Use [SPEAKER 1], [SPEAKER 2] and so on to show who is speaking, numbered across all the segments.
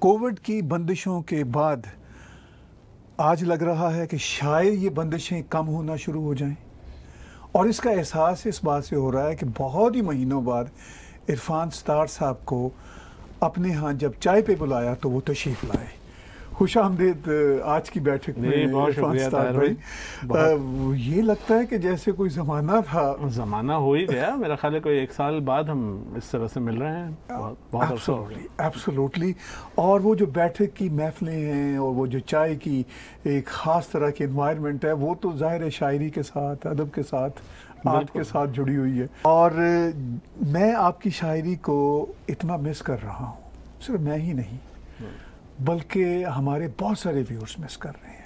[SPEAKER 1] Covid की बंदिशों के बाद आज लग रहा है कि शायद ये बंदिशें कम होना शुरू हो जाएं और इसका एहसास इस बात से हो रहा है कि बहुत ही महीनों बाद इरफान स्तार साहब को अपने यहाँ जब चाय पे बुलाया तो वो तशीफ लाए खुश आमदेद आज की बैठक में बहुत शुक्रिया ये लगता है कि जैसे कोई ज़माना
[SPEAKER 2] था ज़माना हो ही गया मेरा ख्याल है कोई एक साल बाद हम इस तरह से मिल रहे हैं बहुत
[SPEAKER 1] और वो जो बैठक की महफिलें हैं और वो जो चाय की एक ख़ास तरह की इन्वायरमेंट है वो तो ज़ाहिर है शायरी के साथ अदब के साथ आर्ट के साथ जुड़ी हुई है और मैं आपकी शायरी को इतना मिस कर रहा हूँ सिर्फ मैं ही नहीं बल्कि हमारे बहुत सारे व्यूअर्स मिस कर रहे हैं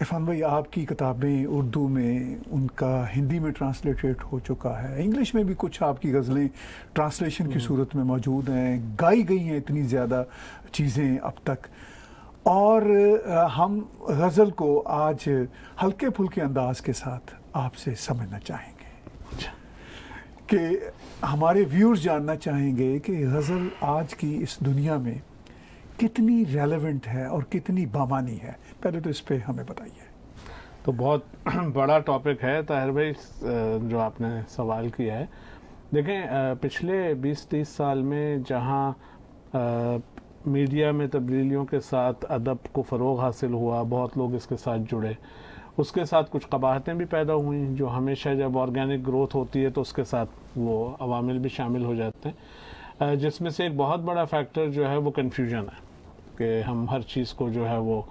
[SPEAKER 1] इरफान भाई आपकी किताबें उर्दू में उनका हिंदी में ट्रांसलेटेड हो चुका है इंग्लिश में भी कुछ आपकी गज़लें ट्रांसलेशन की हम्म। सूरत में मौजूद हैं गाई गई हैं इतनी ज़्यादा चीज़ें अब तक और हम गज़ल को आज हल्के फुलके अंदाज के साथ आपसे समझना चाहेंगे अच्छा। कि हमारे व्यूअर्स जानना चाहेंगे कि गज़ल आज की इस दुनिया में कितनी रेलेवेंट है और कितनी बामानी है पहले तो इस पर हमें बताइए
[SPEAKER 2] तो बहुत बड़ा टॉपिक है ताहिर भाई जो आपने सवाल किया है देखें पिछले 20-30 साल में जहां मीडिया में तब्दीलियों के साथ अदब को फ़रोग हासिल हुआ बहुत लोग इसके साथ जुड़े उसके साथ कुछ कबाहतें भी पैदा हुई जो हमेशा जब ऑर्गेनिक ग्रोथ होती है तो उसके साथ वो अवामिल भी शामिल हो जाते हैं जिसमें से एक बहुत बड़ा फैक्टर जो है वो कन्फ्यूजन है कि हम हर चीज़ को जो है वो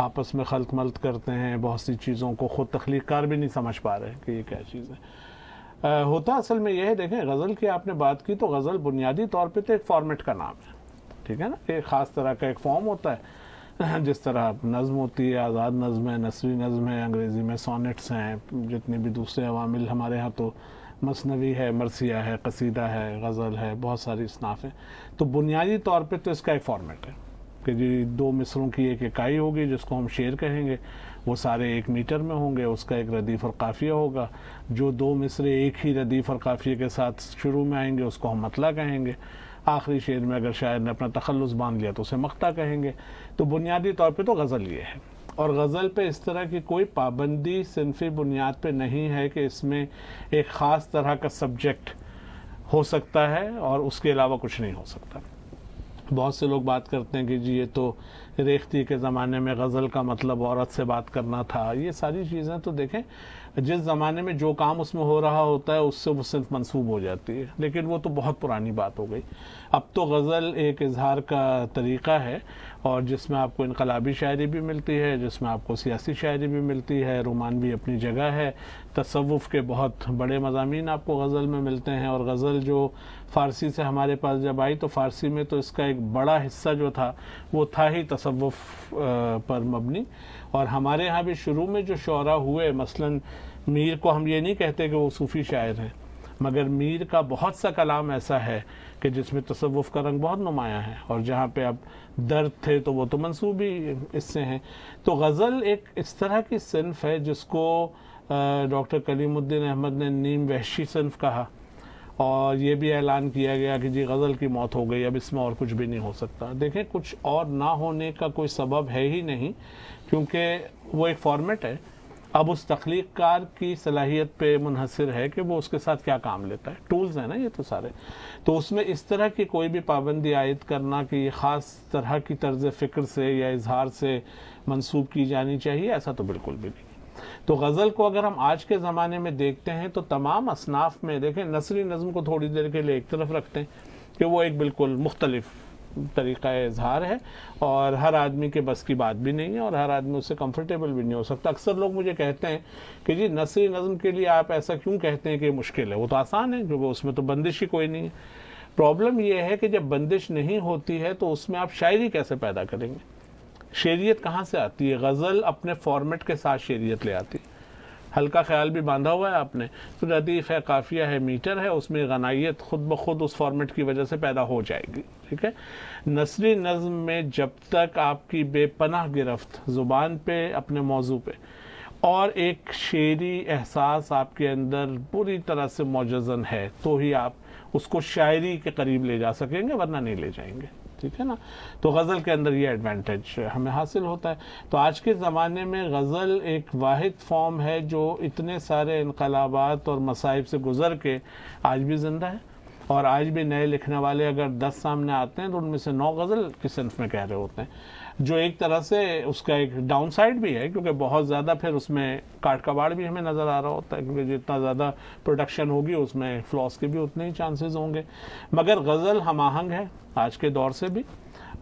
[SPEAKER 2] आपस में खलत मलत करते हैं बहुत सी चीज़ों को ख़ुद तख्लीकार भी नहीं समझ पा रहे कि ये क्या चीज़ है आ, होता असल में यह है देखें गज़ल की आपने बात की तो गज़ल बुनियादी तौर पर तो एक फॉर्मेट का नाम है ठीक है ना एक ख़ास तरह का एक फॉर्म होता है जिस तरह नज़म होती है आज़ाद नज़म है नसरी नज़म है अंग्रेज़ी में सोनेट्स हैं जितने भी दूसरे अवामिल हमारे यहाँ तो मसनवी है मरसिया है कसीदा है गज़ल है बहुत सारी इसनाफ़ हैं तो बुनियादी तौर पर तो इसका एक फॉर्मेट है कि जी दो मिसरों की एक इकाई होगी जिसको हम शेर कहेंगे वो सारे एक मीटर में होंगे उसका एक रदीफ और काफ़िया होगा जो दो मिसरे एक ही रदीफ और काफ़िया के साथ शुरू में आएंगे उसको हम मतला कहेंगे आखिरी शेर में अगर शायर ने अपना तखलस बांध लिया तो उसे मख्ता कहेंगे तो बुनियादी तौर पर तो गज़ल ये है और गज़ल पे इस तरह की कोई पाबंदी सिनफी बुनियाद पे नहीं है कि इसमें एक ख़ास तरह का सब्जेक्ट हो सकता है और उसके अलावा कुछ नहीं हो सकता बहुत से लोग बात करते हैं कि जी ये तो रेखती के ज़माने में गज़ल का मतलब औरत से बात करना था ये सारी चीज़ें तो देखें जिस ज़माने में जो काम उसमें हो रहा होता है उससे वो सिर्फ मंसूब हो जाती है लेकिन वो तो बहुत पुरानी बात हो गई अब तो गज़ल एक इजहार का तरीक़ा है और जिसमें आपको इनकलाबी शायरी भी मिलती है जिसमें आपको सियासी शायरी भी मिलती है रोमान भी अपनी जगह है तसवुफ़ के बहुत बड़े मजामी आपको गज़ल में मिलते हैं और गज़ल जो फ़ारसी से हमारे पास जब आई तो फ़ारसी में तो इसका एक बड़ा हिस्सा जो था वो था ही तसवुफ़ पर मबनी और हमारे यहाँ भी शुरू में जो शरा हुए मसलन मीर को हम ये नहीं कहते कि वो सूफ़ी शायर हैं मगर मीर का बहुत सा कलाम ऐसा है कि जिसमें तसवुफ़ का रंग बहुत नुमाया है और जहाँ पे अब दर्द थे तो वो तो मंसूबी इससे हैं तो गज़ल एक इस तरह की सिनफ है जिसको डॉक्टर कलीमुद्दीन अहमद ने नीम वहशी सिनफ कहा और ये भी ऐलान किया गया कि जी गज़ल की मौत हो गई अब इसमें और कुछ भी नहीं हो सकता देखें कुछ और ना होने का कोई सबब है ही नहीं क्योंकि वो एक फॉर्मेट है अब उस तख्लीकार की सलाहियत पे मुनहसर है कि वो उसके साथ क्या काम लेता है टूल्स हैं ना ये तो सारे तो उसमें इस तरह की कोई भी पाबंदी आयद करना कि ये ख़ास तरह की तर्ज फ़िक्र से या इजहार से मनसूब की जानी चाहिए ऐसा तो बिल्कुल भी नहीं तो गज़ल को अगर हम आज के ज़माने में देखते हैं तो तमाम असनाफ में देखें नसरी नज़म को थोड़ी देर के लिए एक तरफ रखते हैं कि वो एक बिल्कुल मुख्तलिफ तरीक़ा इजहार है और हर आदमी के बस की बात भी नहीं है और हर आदमी उससे कंफर्टेबल भी नहीं हो सकता अक्सर लोग मुझे कहते हैं कि जी नसरी नज़म के लिए आप ऐसा क्यों कहते हैं कि मुश्किल है वो तो आसान है क्योंकि उसमें तो बंदिश ही कोई नहीं है प्रॉब्लम यह है कि जब बंदिश नहीं होती है तो उसमें आप शायरी कैसे पैदा करेंगे शेरियत कहाँ से आती है गज़ल अपने फॉर्मेट के साथ शेरियत ले आती है हल्का ख्याल भी बांधा हुआ है आपने तो रदीफ़ है काफिया है मीटर है उसमें गनाइत खुद ब खुद उस फॉर्मेट की वजह से पैदा हो जाएगी ठीक है नसरी नज़म में जब तक आपकी बेपनाह गिरफ्त ज़ुबान पे अपने मौजू पे और एक शेरी एहसास आपके अंदर बुरी तरह से मौजन है तो ही आप उसको शायरी के करीब ले जा सकेंगे वरना नहीं ले जाएंगे ठीक है ना तो गज़ल के अंदर ये एडवांटेज हमें हासिल होता है तो आज के ज़माने में गज़ल एक वाद फॉर्म है जो इतने सारे इनकलाबात और मसाइब से गुज़र के आज भी ज़िंदा है और आज भी नए लिखने वाले अगर दस सामने आते हैं तो उनमें से नौ गज़ल किस सिनफ में कह रहे होते हैं जो एक तरह से उसका एक डाउन साइड भी है क्योंकि बहुत ज़्यादा फिर उसमें काट कबाड़ भी हमें नज़र आ रहा होता है क्योंकि जितना ज़्यादा प्रोडक्शन होगी उसमें फ्लॉस के भी उतने ही चांसेस होंगे मगर गज़ल हम आहंग है आज के दौर से भी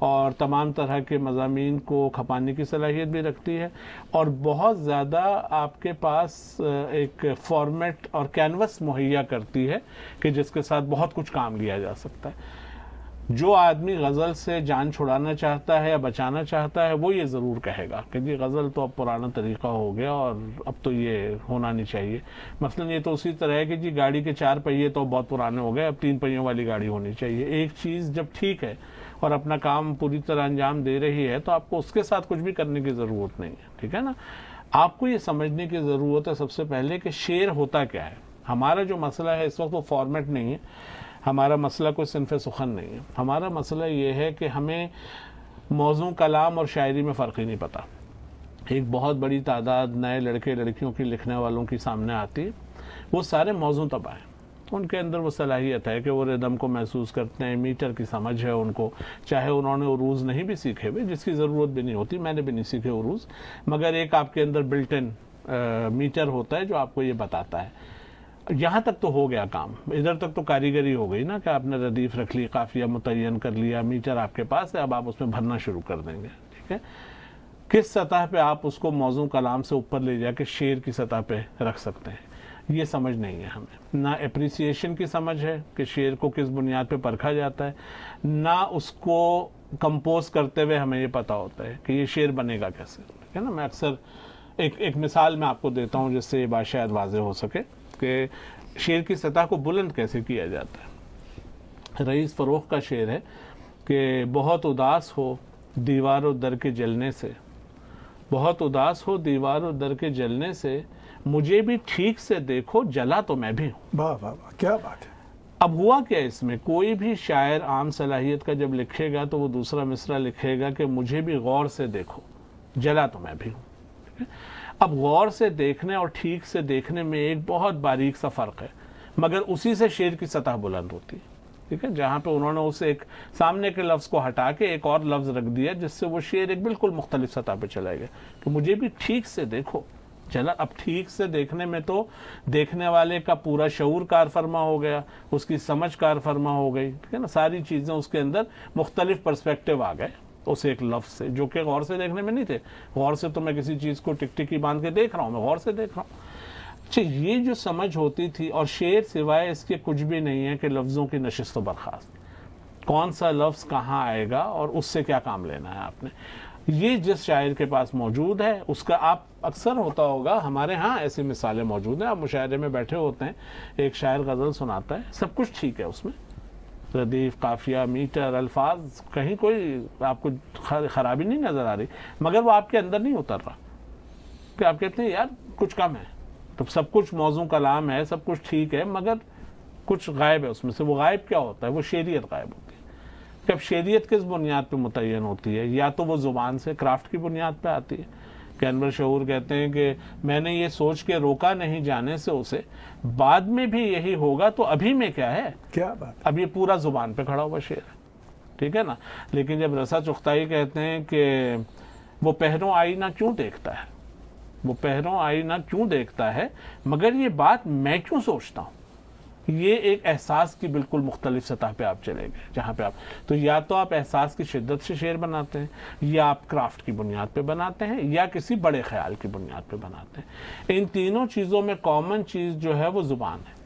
[SPEAKER 2] और तमाम तरह के मजामी को खपाने की सलाहियत भी रखती है और बहुत ज़्यादा आपके पास एक फॉर्मेट और कैनवस मुहैया करती है कि जिसके साथ बहुत कुछ काम लिया जा सकता है जो आदमी गज़ल से जान छुड़ाना चाहता है या बचाना चाहता है वो ये ज़रूर कहेगा कि जी गज़ल तो अब पुराना तरीका हो गया और अब तो ये होना नहीं चाहिए मसलन ये तो उसी तरह है कि जी गाड़ी के चार पहिए तो बहुत पुराने हो गए अब तीन पहियों वाली गाड़ी होनी चाहिए एक चीज़ जब ठीक है और अपना काम पूरी तरह अंजाम दे रही है तो आपको उसके साथ कुछ भी करने की ज़रूरत नहीं है ठीक है ना आपको ये समझने की ज़रूरत है सबसे पहले कि शेर होता क्या है हमारा जो मसला है इस वक्त वो फॉर्मेट नहीं है हमारा मसला कोई सिनफ सुखन नहीं है हमारा मसला ये है कि हमें मौजू कलाम और शायरी में फ़र्क ही नहीं पता एक बहुत बड़ी तादाद नए लड़के लड़कियों की लिखने वालों की सामने आती है वो सारे मौजू तबाह हैं उनके अंदर वो सलाहियत है कि वो रिदम को महसूस करते हैं मीटर की समझ है उनको चाहे उन्होंने उरूज नहीं भी सीखे हुए जिसकी ज़रूरत भी नहीं होती मैंने भी नहीं सीखे उरूज मगर एक आपके अंदर बिल्टिन मीटर होता है जो आपको ये बताता है यहाँ तक तो हो गया काम इधर तक तो कारीगरी हो गई ना कि आपने रदीफ रख ली काफिया मुतन कर लिया मीटर आपके पास है अब आप उसमें भरना शुरू कर देंगे ठीक है किस सतह पे आप उसको मौजू कलाम से ऊपर ले जाके शेर की सतह पे रख सकते हैं ये समझ नहीं है हमें ना अप्रिसिएशन की समझ है कि शेर को किस बुनियाद पर परखा जाता है ना उसको कंपोज करते हुए हमें ये पता होता है कि ये शेर बनेगा कैसे ठीक है ना मैं अक्सर एक एक मिसाल मैं आपको देता हूँ जिससे ये बात शायद वाज हो सके के शेर की सतह को बुलंद कैसे किया जाता है रईस फरोख का शेर है कि बहुत उदास हो दीवार और दर के जलने से बहुत उदास हो दीवार और दर के जलने से मुझे भी ठीक से देखो जला तो मैं भी हूँ वाह वाह वाह क्या बात है अब हुआ क्या इसमें कोई भी शायर आम सलाहियत का जब लिखेगा तो वो दूसरा मिसरा लिखेगा कि मुझे भी गौर से देखो जला तो मैं भी हूँ अब गौर से देखने और ठीक से देखने में एक बहुत बारीक सा फ़र्क है मगर उसी से शेर की सतह बुलंद होती है ठीक है जहाँ पे उन्होंने उसे एक सामने के लफ्ज़ को हटा के एक और लफ्ज़ रख दिया जिससे वो शेर एक बिल्कुल मुख्तलिफ सतह पर चला गया कि तो मुझे भी ठीक से देखो चला अब ठीक से देखने में तो देखने वाले का पूरा शूर कार फरमा हो गया उसकी समझ कार फरमा हो गई ठीक है ना सारी चीज़ें उसके अंदर मुख्तलिफ परस्पेक्टिव आ गए उस एक लफ्ज से जो कि गौर से देखने में नहीं थे गौर से तो मैं किसी चीज़ को टिक टिकी बांध के देख रहा हूँ मैं गौर से देख रहा हूँ अच्छा ये जो समझ होती थी और शेर सिवाय इसके कुछ भी नहीं है कि लफ्ज़ों की नशस्त बर्खास्त कौन सा लफ्ज़ कहाँ आएगा और उससे क्या काम लेना है आपने ये जिस शायर के पास मौजूद है उसका आप अक्सर होता होगा हमारे यहाँ ऐसी मिसालें मौजूद हैं आप मुशायरे में बैठे होते हैं एक शायर गज़ल सुनाता है सब कुछ ठीक है उसमें रदीफ काफिया मीटर अल्फाज कहीं कोई आपको ख़राबी नहीं नज़र आ रही मगर वो आपके अंदर नहीं उतर रहा कि आप कहते हैं यार कुछ कम है तो सब कुछ मौजू कलाम है सब कुछ ठीक है मगर कुछ गायब है उसमें से वो गायब क्या होता है वो शेरियत गायब होती है कि अब शेरियत किस बुनियाद पर मुतन होती है या तो वो ज़ुबान से क्राफ्ट की बुनियाद पर आती है कैनवर शहूर कहते हैं कि मैंने ये सोच के रोका नहीं जाने से उसे बाद में भी यही होगा तो अभी में क्या है क्या बात अब ये पूरा जुबान पे खड़ा हुआ शेर है ठीक है ना लेकिन जब रसा चुख्ताई कहते हैं कि वो पहरों आईना क्यों देखता है वो पहरों ना क्यों देखता है मगर ये बात मैं क्यों सोचता हूँ ये एक एहसास की बिल्कुल मुख्तलिफ सतह पे आप चले गए जहाँ पे आप तो या तो आप एहसास की शिद्दत से शेर बनाते हैं या आप क्राफ्ट की बुनियाद पे बनाते हैं या किसी बड़े ख्याल की बुनियाद पे बनाते हैं इन तीनों चीज़ों में कॉमन चीज़ जो है वो ज़ुबान है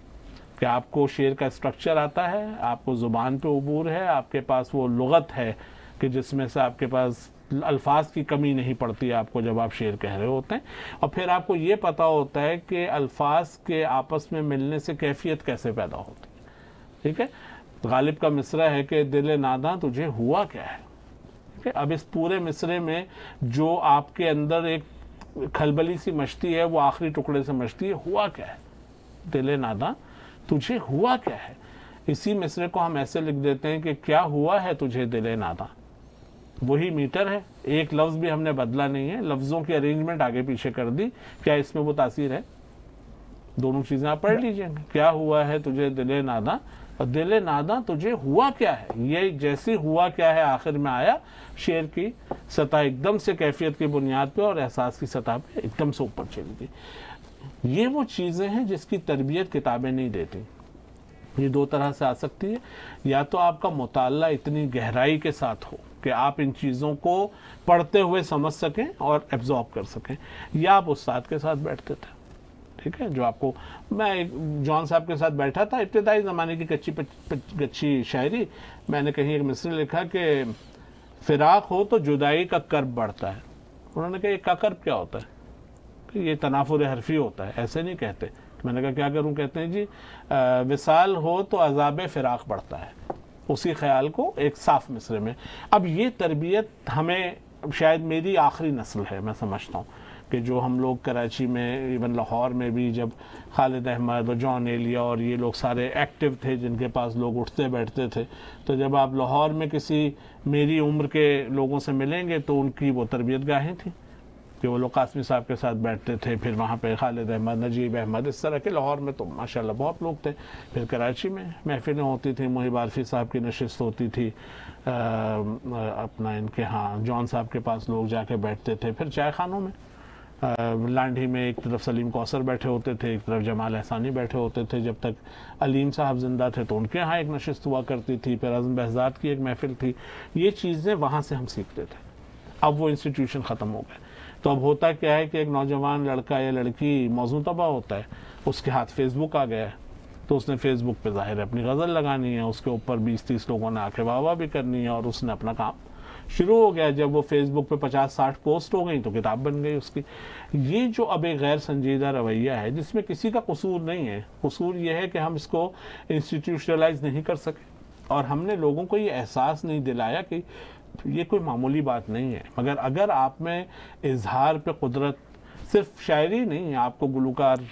[SPEAKER 2] कि आपको शेर का स्ट्रक्चर आता है आपको ज़ुबान पे अबूर है आपके पास वो लगत है कि जिसमें से आपके पास अल्फाज की कमी नहीं पड़ती आपको जब आप शेर कह रहे होते हैं और फिर आपको ये पता होता है कि अल्फाज के आपस में मिलने से कैफियत कैसे पैदा होती है ठीक है गालिब का मिसरा है कि दिल नादा तुझे हुआ क्या है ठीक है अब इस पूरे मिसरे में जो आपके अंदर एक खलबली सी मछती है वो आखिरी टुकड़े से मछती है हुआ क्या है दिल नादा तुझे हुआ क्या है इसी मिसरे को हम ऐसे लिख देते हैं कि क्या हुआ है तुझे दिल नादा वही मीटर है एक लफ्ज भी हमने बदला नहीं है लफ्जों की अरेंजमेंट आगे पीछे कर दी क्या इसमें वो तासीर है दोनों चीजें आप पढ़ लीजिए क्या हुआ है तुझे दिले नादा और दिले नादा तुझे हुआ क्या है ये जैसी हुआ क्या है आखिर में आया शेर की सतह एकदम से कैफियत की बुनियाद पर और एहसास की सतह पर एकदम से ऊपर चली गई ये वो चीज़ें हैं जिसकी तरबियत किताबें नहीं देती ये दो तरह से आ सकती है या तो आपका मुताला इतनी गहराई के साथ हो कि आप इन चीज़ों को पढ़ते हुए समझ सकें और एब्जॉर्ब कर सकें या आप उस्ताद के साथ बैठते थे ठीक है जो आपको मैं एक जॉन साहब के साथ बैठा था इब्तदाई ज़माने की कच्ची कच्ची शायरी मैंने कहीं एक मिसरे लिखा कि फिराक हो तो जुदाई का कर्ब बढ़ता है उन्होंने कहा का कर्ब क्या होता है कि ये तनाफुर हरफी होता है ऐसे नहीं कहते मैंने कहा क्या करूं कहते हैं जी विसाल हो तो अजाब फिराक बढ़ता है उसी ख्याल को एक साफ मिसरे में अब ये तरबियत हमें शायद मेरी आखिरी नस्ल है मैं समझता हूँ कि जो हम लोग कराची में इवन लाहौर में भी जब खालिद अहमद और जॉन एलिया और ये लोग सारे एक्टिव थे जिनके पास लोग उठते बैठते थे तो जब आप लाहौर में किसी मेरी उम्र के लोगों से मिलेंगे तो उनकी वो तरबियत गाहें थी कि वो लोग कासमी साहब के साथ बैठते थे फिर वहाँ पे खालिद अहमद नजीब अहमद इस तरह के लाहौर में तो माशाल्लाह बहुत लोग थे फिर कराची में महफिलें होती थी मुहिब आरफी साहब की नशस्त होती थी आ, अपना इनके यहाँ जॉन साहब के पास लोग जाके बैठते थे फिर चाय खानों में लांडी में एक तरफ सलीम कौसर बैठे होते थे एक तरफ जमाल एहसानी बैठे होते थे जब तक अलीम साहब जिंदा थे तो उनके यहाँ एक नशस्त हुआ करती थी फिर अजम बहजाद की एक महफिल थी ये चीज़ें वहाँ से हम सीखते थे अब वो इंस्टीट्यूशन ख़त्म हो गए तो अब होता क्या है कि एक नौजवान लड़का या लड़की मौजू तबाह होता है उसके हाथ फेसबुक आ गया है तो उसने फेसबुक पे जाहिर है अपनी गज़ल लगानी है उसके ऊपर बीस तीस लोगों ने आके वाह भी करनी है और उसने अपना काम शुरू हो गया जब वो फेसबुक पे पचास साठ पोस्ट हो गई तो किताब बन गई उसकी ये जो अब एक गैर संजीदा रवैया है जिसमें किसी का कसूर नहीं है कसूर ये है कि हम इसको इंस्टीट्यूशनलाइज नहीं कर सके और हमने लोगों को ये एहसास नहीं दिलाया कि तो ये कोई मामूली बात नहीं है मगर अगर आप में इजहार पे कुदरत सिर्फ शायरी नहीं है आपको गुलकार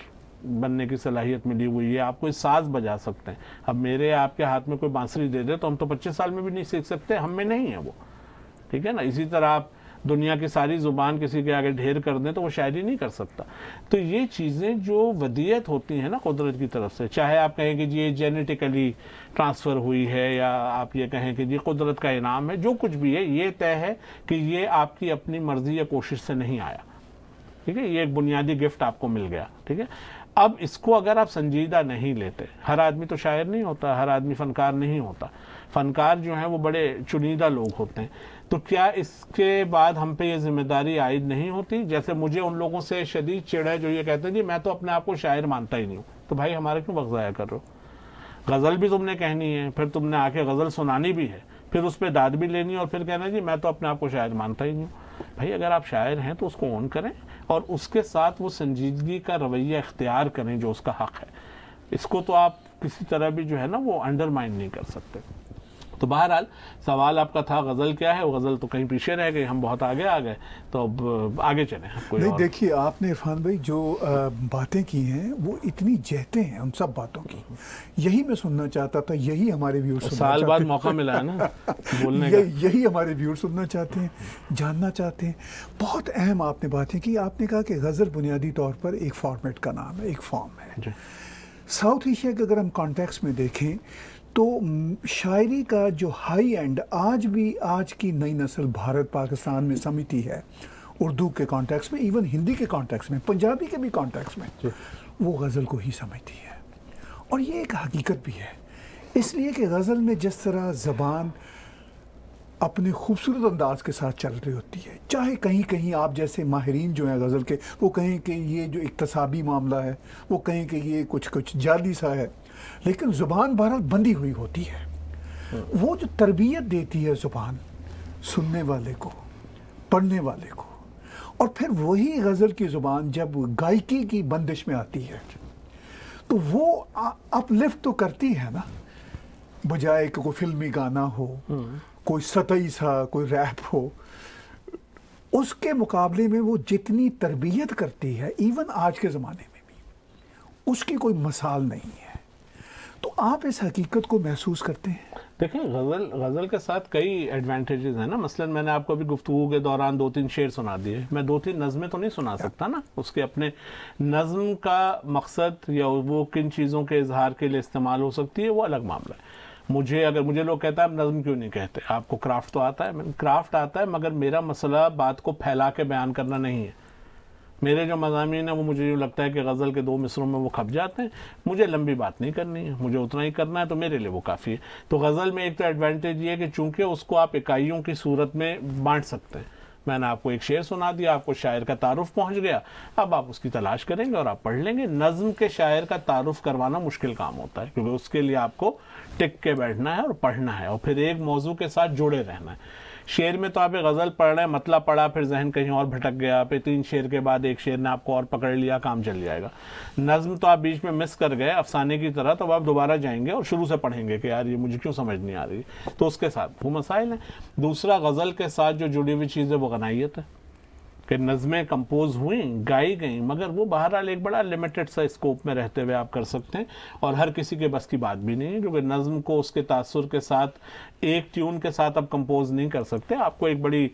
[SPEAKER 2] बनने की सलाहियत मिली हुई है आप कोई साज बजा सकते हैं अब मेरे आपके हाथ में कोई बांसुरी दे दे तो हम तो 25 साल में भी नहीं सीख सकते हम में नहीं है वो ठीक है ना इसी तरह आप दुनिया की सारी ज़ुबान किसी के आगे ढेर कर दें तो वो शायरी नहीं कर सकता तो ये चीज़ें जो वदियत होती हैं ना कुदरत की तरफ से चाहे आप कहें कि जी ये जेनेटिकली ट्रांसफ़र हुई है या आप ये कहें कि जी कुदरत का इनाम है जो कुछ भी है ये तय है कि ये आपकी अपनी मर्ज़ी या कोशिश से नहीं आया ठीक है ये एक बुनियादी गिफ्ट आपको मिल गया ठीक है अब इसको अगर आप संजीदा नहीं लेते हर आदमी तो शायर नहीं होता हर आदमी फनकार नहीं होता फनकार जो हैं वो बड़े चुनिंदा लोग होते हैं तो क्या इसके बाद हम पे ये जिम्मेदारी आयद नहीं होती जैसे मुझे उन लोगों से शदीद चिड़ है जो ये कहते हैं जी मैं तो अपने आप को शायर मानता ही नहीं हूँ तो भाई हमारा क्यों वक्त ज़ाया कर रहे हो गज़ल भी तुमने कहनी है फिर तुमने आके गज़ल सुनानी भी है फिर उस पर दाद भी लेनी और फिर कहना जी मैं तो अपने आप को शायर मानता ही नहीं हूँ भाई अगर आप शायर हैं तो उसको ऑन करें और उसके साथ वो संजीदगी का रवैया इख्तियार करें जो उसका हक है इसको तो आप किसी तरह भी जो है ना वो अंडरमाइन नहीं कर सकते तो बहरहाल सवाल आपका था गज़ल क्या है वो गज़ल तो कहीं पीछे रह गई हम बहुत आगे आ गए तो अब आगे चले नहीं
[SPEAKER 1] देखिए आपने इरफान भाई जो बातें की हैं वो इतनी जहते हैं उन सब बातों की यही मैं सुनना चाहता था यही हमारे व्यूअर्स साल बाद मौका मिला है
[SPEAKER 2] ना बोलने का
[SPEAKER 1] यही हमारे व्यूर सुनना चाहते हैं जानना चाहते हैं बहुत अहम आपने बातें की आपने कहा कि गज़ल बुनियादी तौर पर एक फॉर्मेट का नाम है एक फॉर्म है साउथ एशिया के अगर हम कॉन्टेक्स्ट में देखें तो शायरी का जो हाई एंड आज भी आज की नई नस्ल भारत पाकिस्तान में समिति है उर्दू के कॉन्टेक्स्ट में इवन हिंदी के कॉन्टेक्स्ट में पंजाबी के भी कॉन्टेक्स्ट में वो गज़ल को ही समझती है और ये एक हकीकत भी है इसलिए कि गज़ल में जिस तरह ज़बान अपने खूबसूरत अंदाज के साथ चल रही होती है चाहे कहीं कहीं आप जैसे माहरीन जो हैं गज़ल के वो कहें कि ये जो इकतसाबी मामला है वो कहें कि ये कुछ कुछ जाली सा है लेकिन ज़ुबान बहरहाल बंदी हुई होती है वो जो तरबियत देती है ज़ुबान सुनने वाले को पढ़ने वाले को और फिर वही गज़ल की ज़ुबान जब गायकी की बंदिश में आती है तो वो अपलिफ्ट तो करती है ना बजाय कि कोई फिल्मी गाना हो कोई सतई सा कोई रैप हो उसके मुकाबले में वो जितनी तरबियत करती है इवन आज के ज़माने में भी उसकी कोई मिसाल नहीं है तो आप इस हकीकत को महसूस करते हैं
[SPEAKER 2] देखें गज़ल गज़ल के साथ कई एडवांटेजेस हैं ना मसलन मैंने आपको अभी गुफ्तु के दौरान दो तीन शेर सुना दिए मैं दो तीन नज़में तो नहीं सुना अच्छा। सकता ना उसके अपने नज़म का मकसद या वो किन चीज़ों के इजहार के लिए इस्तेमाल हो सकती है वो अलग मामला है मुझे अगर मुझे लोग कहता है आप नज़म क्यों नहीं कहते आपको क्राफ्ट तो आता है क्राफ्ट आता है मगर मेरा मसला बात को फैला के बयान करना नहीं है मेरे जो मजामी हैं वो मुझे यूँ लगता है कि गज़ल के दो मिसरों में वो खप जाते हैं मुझे लंबी बात नहीं करनी है मुझे उतना ही करना है तो मेरे लिए वो काफ़ी है तो गज़ल में एक तो एडवांटेज ये है कि चूंकि उसको आप इकाइयों की सूरत में बांट सकते हैं मैंने आपको एक शेर सुना दिया आपको शायर का तारुफ पहुंच गया अब आप उसकी तलाश करेंगे और आप पढ़ लेंगे नज़म के शायर का तारुफ करवाना मुश्किल काम होता है क्योंकि उसके लिए आपको टिक के बैठना है और पढ़ना है और फिर एक मौजू के साथ जुड़े रहना है शेर में तो आप गज़ल पढ़ रहे हैं मतलब पढ़ा फिर जहन कहीं और भटक गया फिर तीन शेर के बाद एक शेर ने आपको और पकड़ लिया काम चल जाएगा नज्म तो आप बीच में मिस कर गए अफसाने की तरह तो आप दोबारा जाएंगे और शुरू से पढ़ेंगे कि यार ये मुझे क्यों समझ नहीं आ रही तो उसके साथ वो मसाइल हैं दूसरा गज़ल के साथ जो जुड़ी हुई चीज़ है वो गनाइत है कि नज़में कंपोज हुई गाई गई मगर वो बहरहाल एक बड़ा लिमिटेड सा स्कोप में रहते हुए आप कर सकते हैं और हर किसी के बस की बात भी नहीं है क्योंकि नज़म को उसके तासर के साथ एक ट्यून के साथ आप कंपोज नहीं कर सकते आपको एक बड़ी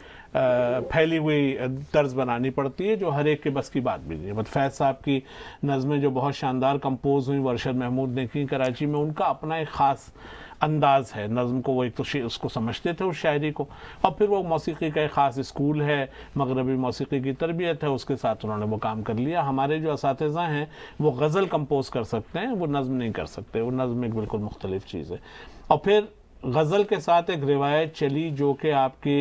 [SPEAKER 2] फैली हुई तर्ज बनानी पड़ती है जो हर एक के बस की बात भी नहीं है मतलब फैज साहब की नज़में जो बहुत शानदार कंपोज हुई वर्षद महमूद ने की कराची में उनका अपना एक ख़ास अंदाज है नज़म को वो एक तो उसको समझते थे उस शायरी को और फिर वो मौसीकी का एक ख़ास स्कूल है मगरबी मौसीकी की तरबियत है उसके साथ उन्होंने वो काम कर लिया हमारे जो इस हैं वो गज़ल कम्पोज़ कर सकते हैं वो नज़म नहीं कर सकते वो नज़म एक बिल्कुल मुख्तलिफ चीज़ है और फिर गज़ल के साथ एक रिवायत चली जो कि आपके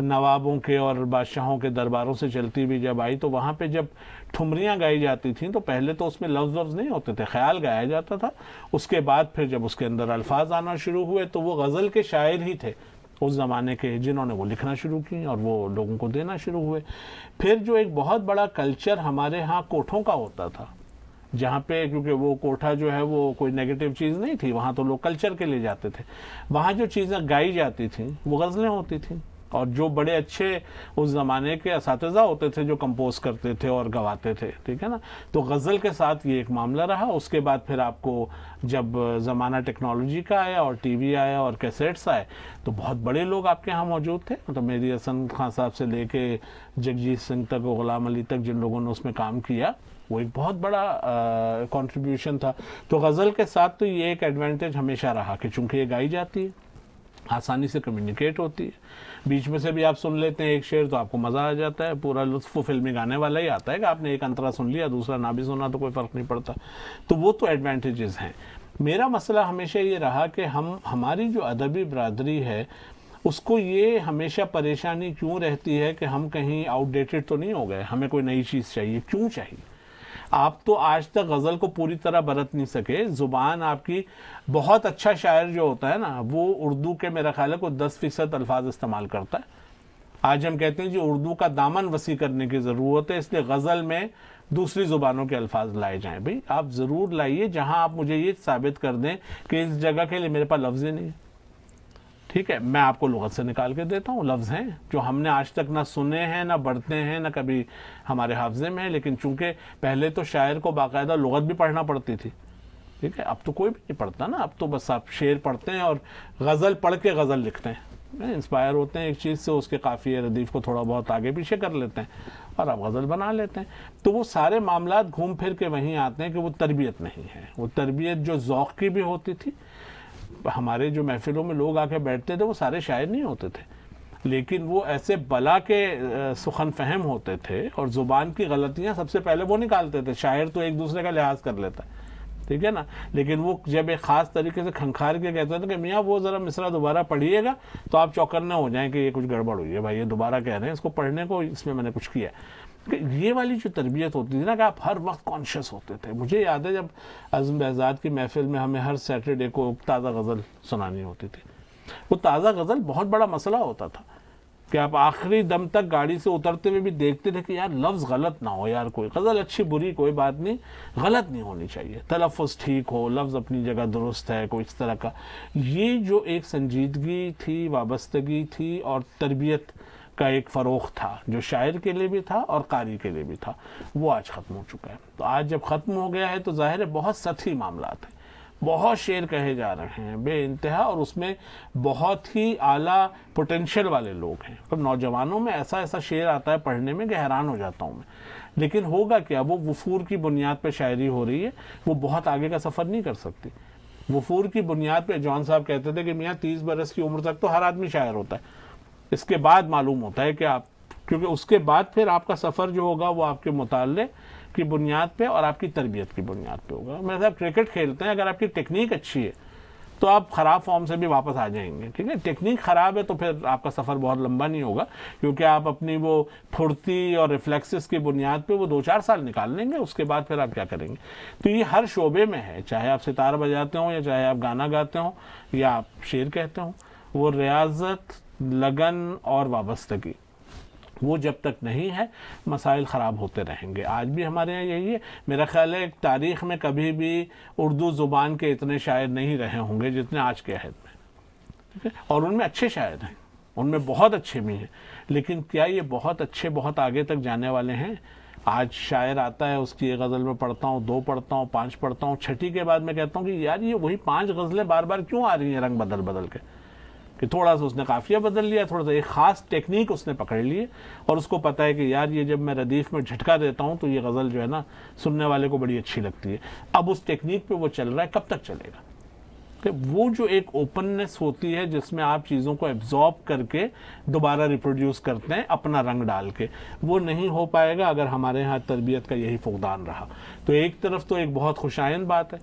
[SPEAKER 2] नवाबों के और बादशाहों के दरबारों से चलती हुई जब आई तो वहाँ पर जब ठुमरियाँ गाई जाती थी तो पहले तो उसमें लफ्ज वफ्ज नहीं होते थे ख्याल गाया जाता था उसके बाद फिर जब उसके अंदर अल्फाज आना शुरू हुए तो वो गज़ल के शायर ही थे उस ज़माने के जिन्होंने वो लिखना शुरू की और वो लोगों को देना शुरू हुए फिर जो एक बहुत बड़ा कल्चर हमारे यहाँ कोठों का होता था जहाँ पे क्योंकि वो कोठा जो है वो कोई नेगेटिव चीज़ नहीं थी वहाँ तो लोग कल्चर के लिए जाते थे वहाँ जो चीज़ें गाई जाती थी वो गज़लें होती थी और जो बड़े अच्छे उस ज़माने के इस होते थे जो कंपोज करते थे और गवाते थे ठीक है ना तो गज़ल के साथ ये एक मामला रहा उसके बाद फिर आपको जब ज़माना टेक्नोलॉजी का आया और टीवी आया और कैसेट्स आए तो बहुत बड़े लोग आपके यहाँ मौजूद थे मतलब तो मेरी हसन खान साहब से लेके जगजीत सिंह तक गुलाम अली तक जिन लोगों ने उसमें काम किया वो एक बहुत बड़ा कंट्रीब्यूशन था तो गज़ल के साथ तो ये एक एडवांटेज हमेशा रहा कि चूंकि ये गाई जाती है आसानी से कम्युनिकेट होती है बीच में से भी आप सुन लेते हैं एक शेर तो आपको मज़ा आ जाता है पूरा लुत्फ फिल्मी गाने वाला ही आता है कि आपने एक अंतरा सुन लिया दूसरा ना भी सुना तो कोई फ़र्क नहीं पड़ता तो वो तो एडवांटेजेस हैं मेरा मसला हमेशा ये रहा कि हम हमारी जो अदबी बरदरी है उसको ये हमेशा परेशानी क्यों रहती है कि हम कहीं आउटडेटेड तो नहीं हो गए हमें कोई नई चीज़ चाहिए क्यों चाहिए आप तो आज तक गज़ल को पूरी तरह बरत नहीं सके ज़ुबान आपकी बहुत अच्छा शायर जो होता है ना वो उर्दू के मेरा ख्याल है को दस फ़ीसद अल्फाज इस्तेमाल करता है आज हम कहते हैं जी उर्दू का दामन वसी करने की ज़रूरत है इसलिए गज़ल में दूसरी ज़ुबानों के अल्फाज लाए जाएँ भाई आप ज़रूर लाइए जहाँ आप मुझे ये साबित कर दें कि इस जगह के लिए मेरे पास लफ्ज़ ही नहीं है ठीक है मैं आपको लगत से निकाल के देता हूँ लफ्ज़ हैं जो हमने आज तक ना सुने हैं ना बढ़ते हैं ना कभी हमारे हाफजे में है लेकिन चूंकि पहले तो शायर को बाकायदा लुगत भी पढ़ना पड़ती थी ठीक है अब तो कोई भी नहीं पढ़ता ना अब तो बस आप शेर पढ़ते हैं और गज़ल पढ़ के गज़ल लिखते हैं इंस्पायर होते हैं एक चीज़ से उसके काफ़ी रदीफ को थोड़ा बहुत आगे पीछे कर लेते हैं और आप गज़ल बना लेते हैं तो वो सारे मामला घूम फिर के वहीं आते हैं कि वो तरबियत नहीं है वो तरबियत जो ओक़ की भी होती थी हमारे जो महफिलों में लोग आके बैठते थे वो सारे शायर नहीं होते थे लेकिन वो ऐसे बला के सुखन फहम होते थे और ज़ुबान की गलतियाँ सबसे पहले वो निकालते थे शायर तो एक दूसरे का लिहाज कर लेता है ठीक है ना लेकिन वो जब एक ख़ास तरीके से खंखार के कहते थे कि मियाँ वो ज़रा मिसरा दोबारा पढ़िएगा तो आप चौकन्ना हो जाएँ कि ये कुछ गड़बड़ हुई है भाई ये दोबारा कह रहे हैं इसको पढ़ने को इसमें मैंने कुछ किया ये वाली जो तरबियत होती थी ना कि आप हर वक्त कॉन्शियस होते थे मुझे याद है जब अज़म बहजाद की महफिल में हमें हर सैटरडे को ताज़ा गज़ल सुनानी होती थी वो ताज़ा गज़ल बहुत बड़ा मसला होता था कि आप आखिरी दम तक गाड़ी से उतरते हुए भी देखते थे कि यार लफ्ज़ गलत ना हो यार कोई गज़ल अच्छी बुरी कोई बात नहीं गलत नहीं होनी चाहिए तलफ़ ठीक हो लफ्ज़ अपनी जगह दुरुस्त है कोई इस तरह का ये जो एक संजीदगी थी वाबस्तगी थी और तरबियत का एक फ़रोख था जो शायर के लिए भी था और कारी के लिए भी था वो आज ख़त्म हो चुका है तो आज जब ख़त्म हो गया है तो ज़ाहिर है बहुत सतही मामला है बहुत शेर कहे जा रहे हैं बे इंतहा और उसमें बहुत ही आला पोटेंशियल वाले लोग हैं पर नौजवानों में ऐसा ऐसा शेर आता है पढ़ने में कि हैरान हो जाता हूँ मैं लेकिन होगा क्या वो वफूर की बुनियाद पर शायरी हो रही है वो बहुत आगे का सफ़र नहीं कर सकती वफूर की बुनियाद पर जॉन साहब कहते थे कि मियाँ तीस बरस की उम्र तक तो हर आदमी शायर होता है इसके बाद मालूम होता है कि आप क्योंकि उसके बाद फिर आपका सफ़र जो होगा वो आपके मुताले की बुनियाद पे और आपकी तरबियत की बुनियाद पे होगा मैं साहब क्रिकेट खेलते हैं अगर आपकी टेक्निक अच्छी है तो आप ख़राब फॉर्म से भी वापस आ जाएंगे ठीक है टेक्निक ख़राब है तो फिर आपका सफ़र बहुत लंबा नहीं होगा क्योंकि आप अपनी वो फुर्ती और रिफ्लेक्सेस की बुनियाद पे वो दो चार साल निकाल लेंगे उसके बाद फिर आप क्या करेंगे तो ये हर शोबे में है चाहे आप सितार बजाते हो या चाहे आप गाना गाते हो या आप शेर कहते हो वो रियाजत लगन और वाबस्तगी वो जब तक नहीं है मसाइल ख़राब होते रहेंगे आज भी हमारे यहाँ यही है मेरा ख्याल है तारीख में कभी भी उर्दू ज़ुबान के इतने शायर नहीं रहे होंगे जितने आज के अहद में ठीक है और उनमें अच्छे शायर हैं उनमें बहुत अच्छे भी हैं लेकिन क्या ये बहुत अच्छे बहुत आगे तक जाने वाले हैं आज शायर आता है उसकी एक गज़ल में पढ़ता हूँ दो पढ़ता हूँ पाँच पढ़ता हूँ छठी के बाद मैं कहता हूँ कि यार ये वही पाँच गज़लें बार बार क्यों आ रही हैं रंग बदल बदल के कि थोड़ा सा उसने काफिया बदल लिया थोड़ा सा एक ख़ास टेक्निक उसने पकड़ ली और उसको पता है कि यार ये जब मैं रदीफ़ में झटका देता हूँ तो ये गज़ल जो है ना सुनने वाले को बड़ी अच्छी लगती है अब उस टेक्निक पर वो चल रहा है कब तक चलेगा कि वो जो एक ओपननेस होती है जिसमें आप चीज़ों को एब्जॉर्ब करके दोबारा रिप्रोड्यूस करते हैं अपना रंग डाल के वो नहीं हो पाएगा अगर हमारे यहाँ तरबियत का यही फुकदान रहा तो एक तरफ तो एक बहुत खुशायन बात है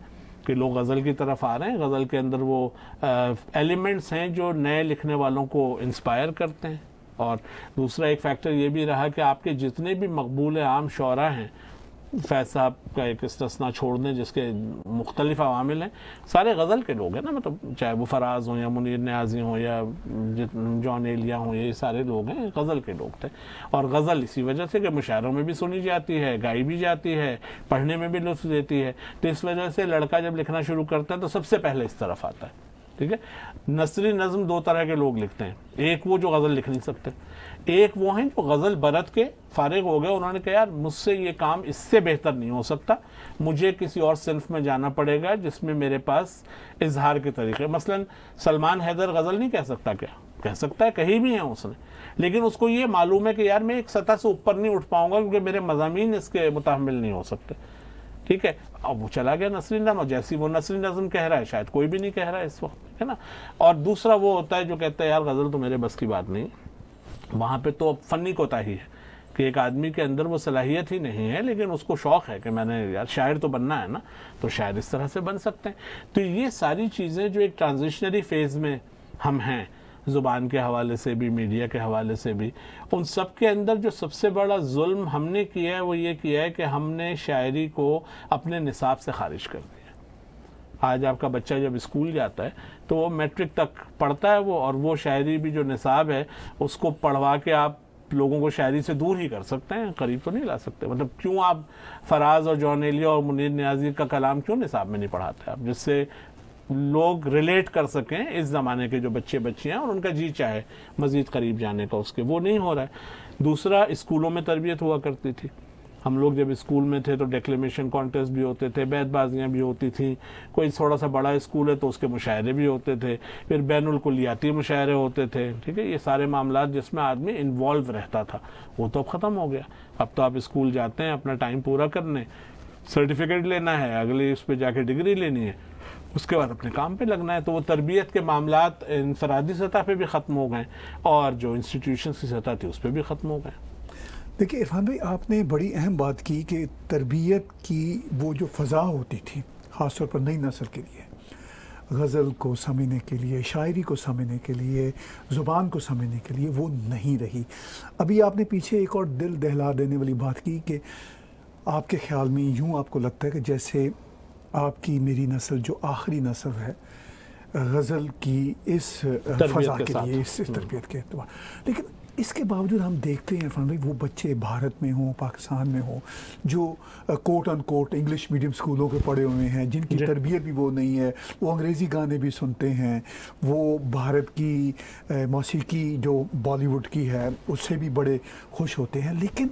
[SPEAKER 2] कि लोग गज़ल की तरफ आ रहे हैं गज़ल के अंदर वो एलिमेंट्स हैं जो नए लिखने वालों को इंस्पायर करते हैं और दूसरा एक फैक्टर ये भी रहा कि आपके जितने भी मकबूल आम शरा हैं फैज साहब का एक इसतना छोड़ दें जिसके मुख्तलिफ अवामिल हैं सारे गज़ल के लोग हैं ना मतलब चाहे वो फराज हों या मुनीर न्याजी हों या जॉन एलिया हों ये सारे लोग हैं गज़ल के लोग थे और गज़ल इसी वजह से कि मुशायरों में भी सुनी जाती है गाई भी जाती है पढ़ने में भी लुत्फ देती है तो इस वजह से लड़का जब लिखना शुरू करता है तो सबसे पहले इस तरफ आता है ठीक है नसरी नज़म दो तरह के लोग लिखते हैं एक वो जो गज़ल लिख नहीं सकते एक वो हैं जो गज़ल बरत के फारिग हो गए उन्होंने कहा यार मुझसे ये काम इससे बेहतर नहीं हो सकता मुझे किसी और सिंफ में जाना पड़ेगा जिसमें मेरे पास इजहार के तरीके मसलन सलमान हैदर गज़ल नहीं कह सकता क्या कह सकता है कहीं भी है उसने लेकिन उसको ये मालूम है कि यार मैं एक सतह से ऊपर नहीं उठ पाऊंगा क्योंकि मेरे मजामी इसके मुतहमल नहीं हो सकते ठीक है अब वो चला गया नसरी नजम और जैसी वो नसरी नजम कह रहा है शायद कोई भी नहीं कह रहा है इस वक्त है ना और दूसरा वो होता है जो कहता है यार गज़ल तो मेरे बस की बात नहीं वहाँ पे तो अब फनी कोताही है कि एक आदमी के अंदर वो सलाहियत ही नहीं है लेकिन उसको शौक़ है कि मैंने यार शायर तो बनना है ना तो शायर इस तरह से बन सकते हैं तो ये सारी चीज़ें जो एक ट्रांजिशनरी फेज़ में हम हैं ज़ुबान के हवाले से भी मीडिया के हवाले से भी उन सब के अंदर जो सबसे बड़ा जुल्म हमने किया है वो ये किया है कि हमने शायरी को अपने निसाब से खारिज कर दिया आज आपका बच्चा जब स्कूल जाता है तो वो मैट्रिक तक पढ़ता है वो और वो शायरी भी जो निसाब है उसको पढ़वा के आप लोगों को शायरी से दूर ही कर सकते हैं करीब तो नहीं ला सकते मतलब क्यों आप फराज और जॉनेलिया और मुनीर न्याजी का कलाम क्यों निसाब में नहीं पढ़ाते आप जिससे लोग रिलेट कर सकें इस ज़माने के जो बच्चे बच्चे हैं और उनका जी चाहे मज़ीद करीब जाने का उसके वो नहीं हो रहा है दूसरा स्कूलों में तरबियत हुआ करती थी हम लोग जब स्कूल में थे तो डेक्लेमेशन कॉन्टेस्ट भी होते थे बैतबाजियाँ भी होती थी कोई थोड़ा सा बड़ा स्कूल है तो उसके मुशायरे भी होते थे फिर बैनकुलियाती मुशायरे होते थे ठीक है ये सारे मामला जिसमें आदमी इन्वॉल्व रहता था वो तो अब ख़त्म हो गया अब तो आप स्कूल जाते हैं अपना टाइम पूरा करने सर्टिफिकेट लेना है अगले उस पर जाके डिग्री लेनी है उसके बाद अपने काम पे लगना है तो वो तरबियत के मामला इंफरादी सतह पे भी ख़त्म हो गए और जो इंस्टीट्यूशन की सतह थी उस पर भी ख़त्म हो गए देखिए इरफान
[SPEAKER 1] भाई आपने बड़ी अहम बात की कि तरबियत की वो जो फ़ज़ा होती थी ख़ास तौर पर नई नस्ल के लिए गज़ल को समझने के लिए शायरी को समझने के लिए ज़ुबान को समझने के लिए वो नहीं रही अभी आपने पीछे एक और दिल दहला देने वाली बात की कि आपके ख्याल में यूँ आपको लगता है कि जैसे आपकी मेरी नस्ल जो आखिरी नस्ल है गज़ल की इस फ़ा के, के लिए इस हम्म। तरबियत के अतबार लेकिन इसके बावजूद हम देखते हैं इरफान भाई वो बच्चे भारत में हों पाकिस्तान में हों जो quote unquote English medium स्कूलों के पढ़े हुए हैं जिनकी तरबियत भी वो नहीं है वो अंग्रेज़ी गाने भी सुनते हैं वो भारत की मौसीकी जो बॉलीवुड की है उससे भी बड़े खुश होते हैं लेकिन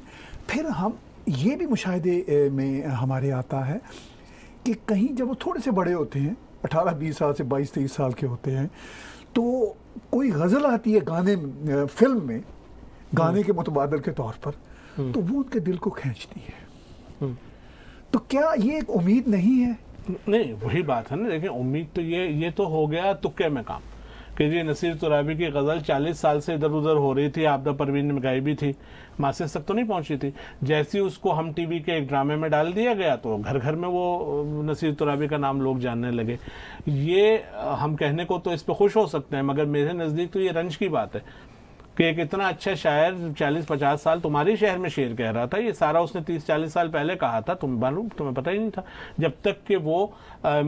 [SPEAKER 1] फिर हम ये भी मुशाहे में हमारे आता है कि कहीं जब वो थोड़े से बड़े होते हैं अठारह बीस साल से बाईस तेईस साल के होते हैं तो कोई गज़ल आती है गाने फिल्म में गाने के मुतबादल के तौर पर हम्म। तो वो उनके दिल को खींचती है हम्म। तो क्या ये एक उम्मीद नहीं है
[SPEAKER 2] नहीं वही बात है ना देखिए उम्मीद तो ये ये तो हो गया तुक्के तो में काम कि जी नसीर तुराबी की गज़ल 40 साल से इधर उधर हो रही थी आपदा परवीन में गाई भी थी मासेस तक तो नहीं पहुंची थी जैसी उसको हम टीवी के एक ड्रामे में डाल दिया गया तो घर घर में वो नसीर तुराबी का नाम लोग जानने लगे ये हम कहने को तो इस पर खुश हो सकते हैं मगर मेरे नज़दीक तो ये रंज की बात है कि एक इतना अच्छा शायर 40-50 साल तुम्हारे शहर में शेर कह रहा था ये सारा उसने 30-40 साल पहले कहा था तुम मालूम तुम्हें पता ही नहीं था जब तक कि वो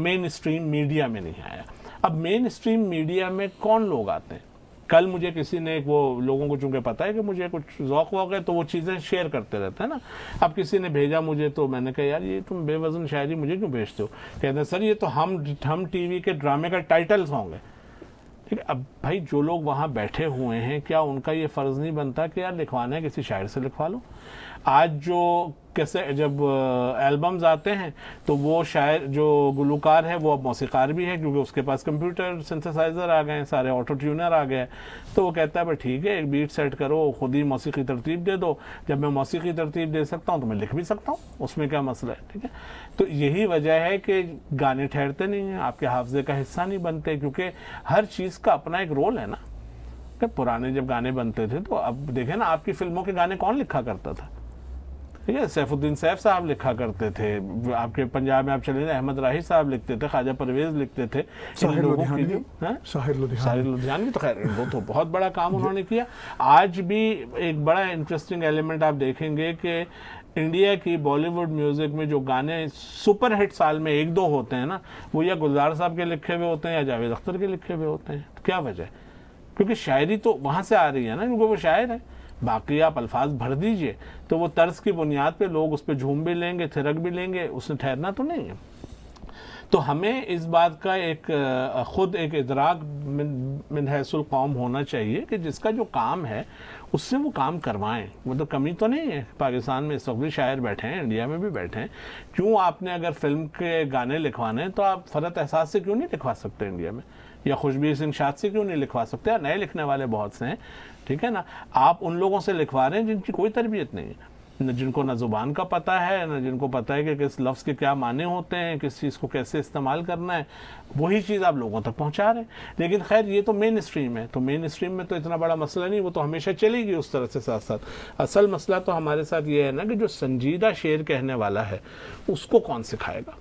[SPEAKER 2] मेन स्ट्रीम मीडिया में नहीं आया अब मेन स्ट्रीम मीडिया में कौन लोग आते हैं कल मुझे किसी ने वो लोगों को चूंकि पता है कि मुझे कुछ जौक वौक है तो वो चीज़ें शेयर करते रहते हैं ना अब किसी ने भेजा मुझे तो मैंने कहा यार ये तुम बेवजन शायरी मुझे क्यों भेजते हो कहते हैं सर ये तो हम हम टीवी के ड्रामे का टाइटल सॉन्ग है ठीक अब भाई जो लोग वहाँ बैठे हुए हैं क्या उनका ये फ़र्ज़ नहीं बनता कि यार लिखवाना है किसी शायर से लिखवा लो आज जो कैसे जब एल्बम्स आते हैं तो वो शायर जो गुलकार है वो अब मौसीकार भी है क्योंकि उसके पास कंप्यूटर सिंथेसाइज़र आ गए हैं सारे ऑटो ट्यूनर आ गए तो वो कहता है भाई ठीक है एक बीट सेट करो खुद ही मौसीकी तरतीब दे दो जब मैं मौसीकी तरतीब दे सकता हूँ तो मैं लिख भी सकता हूँ उसमें क्या मसला है ठीक है तो यही वजह है कि गाने ठहरते नहीं हैं आपके हाफजे का हिस्सा नहीं बनते क्योंकि हर चीज़ का अपना एक रोल है ना पुराने जब गाने बनते थे तो अब देखें ना आपकी फिल्मों के गाने कौन लिखा करता था ठीक है सैफुद्दीन सैफ साहब लिखा करते थे आपके पंजाब में आप चले जाए अहमद राही साहब लिखते थे ख्वाजा परवेज लिखते थे लुधियानवी तो खैर वो तो बहुत बड़ा काम उन्होंने किया आज भी एक बड़ा इंटरेस्टिंग एलिमेंट आप देखेंगे कि इंडिया की बॉलीवुड म्यूजिक में जो गाने सुपर हिट साल में एक दो होते हैं ना वो या गुलजार साहब के लिखे हुए होते हैं या जावेद अख्तर के लिखे हुए होते हैं तो क्या वजह क्योंकि शायरी तो वहाँ से आ रही है ना क्योंकि वो शायर है बाकी आप अल्फाज भर दीजिए तो वो तर्ज की बुनियाद पे लोग उस पर झूम भी लेंगे थिरक भी लेंगे उसने ठहरना तो नहीं है तो हमें इस बात का एक ख़ुद एक इदराक मिनहसल कौम होना चाहिए कि जिसका जो काम है उससे वो काम करवाएं मतलब तो कमी तो नहीं है पाकिस्तान में इस वक्त भी शायर बैठे हैं इंडिया में भी बैठे हैं क्यों आपने अगर फिल्म के गाने लिखवाने हैं तो आप फ़रत एहसास से क्यों नहीं लिखवा सकते इंडिया में या खुशबीर सिंह शाद से क्यों नहीं लिखवा सकते नए लिखने वाले बहुत से हैं ठीक है ना आप उन लोगों से लिखवा रहे हैं जिनकी कोई तरबियत नहीं है ना जिनको ना ज़ुबान का पता है ना जिनको पता है कि किस लफ्ज़ के क्या माने होते हैं किस चीज़ को कैसे इस्तेमाल करना है वही चीज़ आप लोगों तक पहुंचा रहे हैं लेकिन खैर ये तो मेन स्ट्रीम है तो मेन स्ट्रीम में तो इतना बड़ा मसला नहीं वो तो हमेशा चलेगी उस तरह से साथ साथ असल मसला तो हमारे साथ ये है ना कि जो संजीदा शेर कहने वाला है उसको कौन सिखाएगा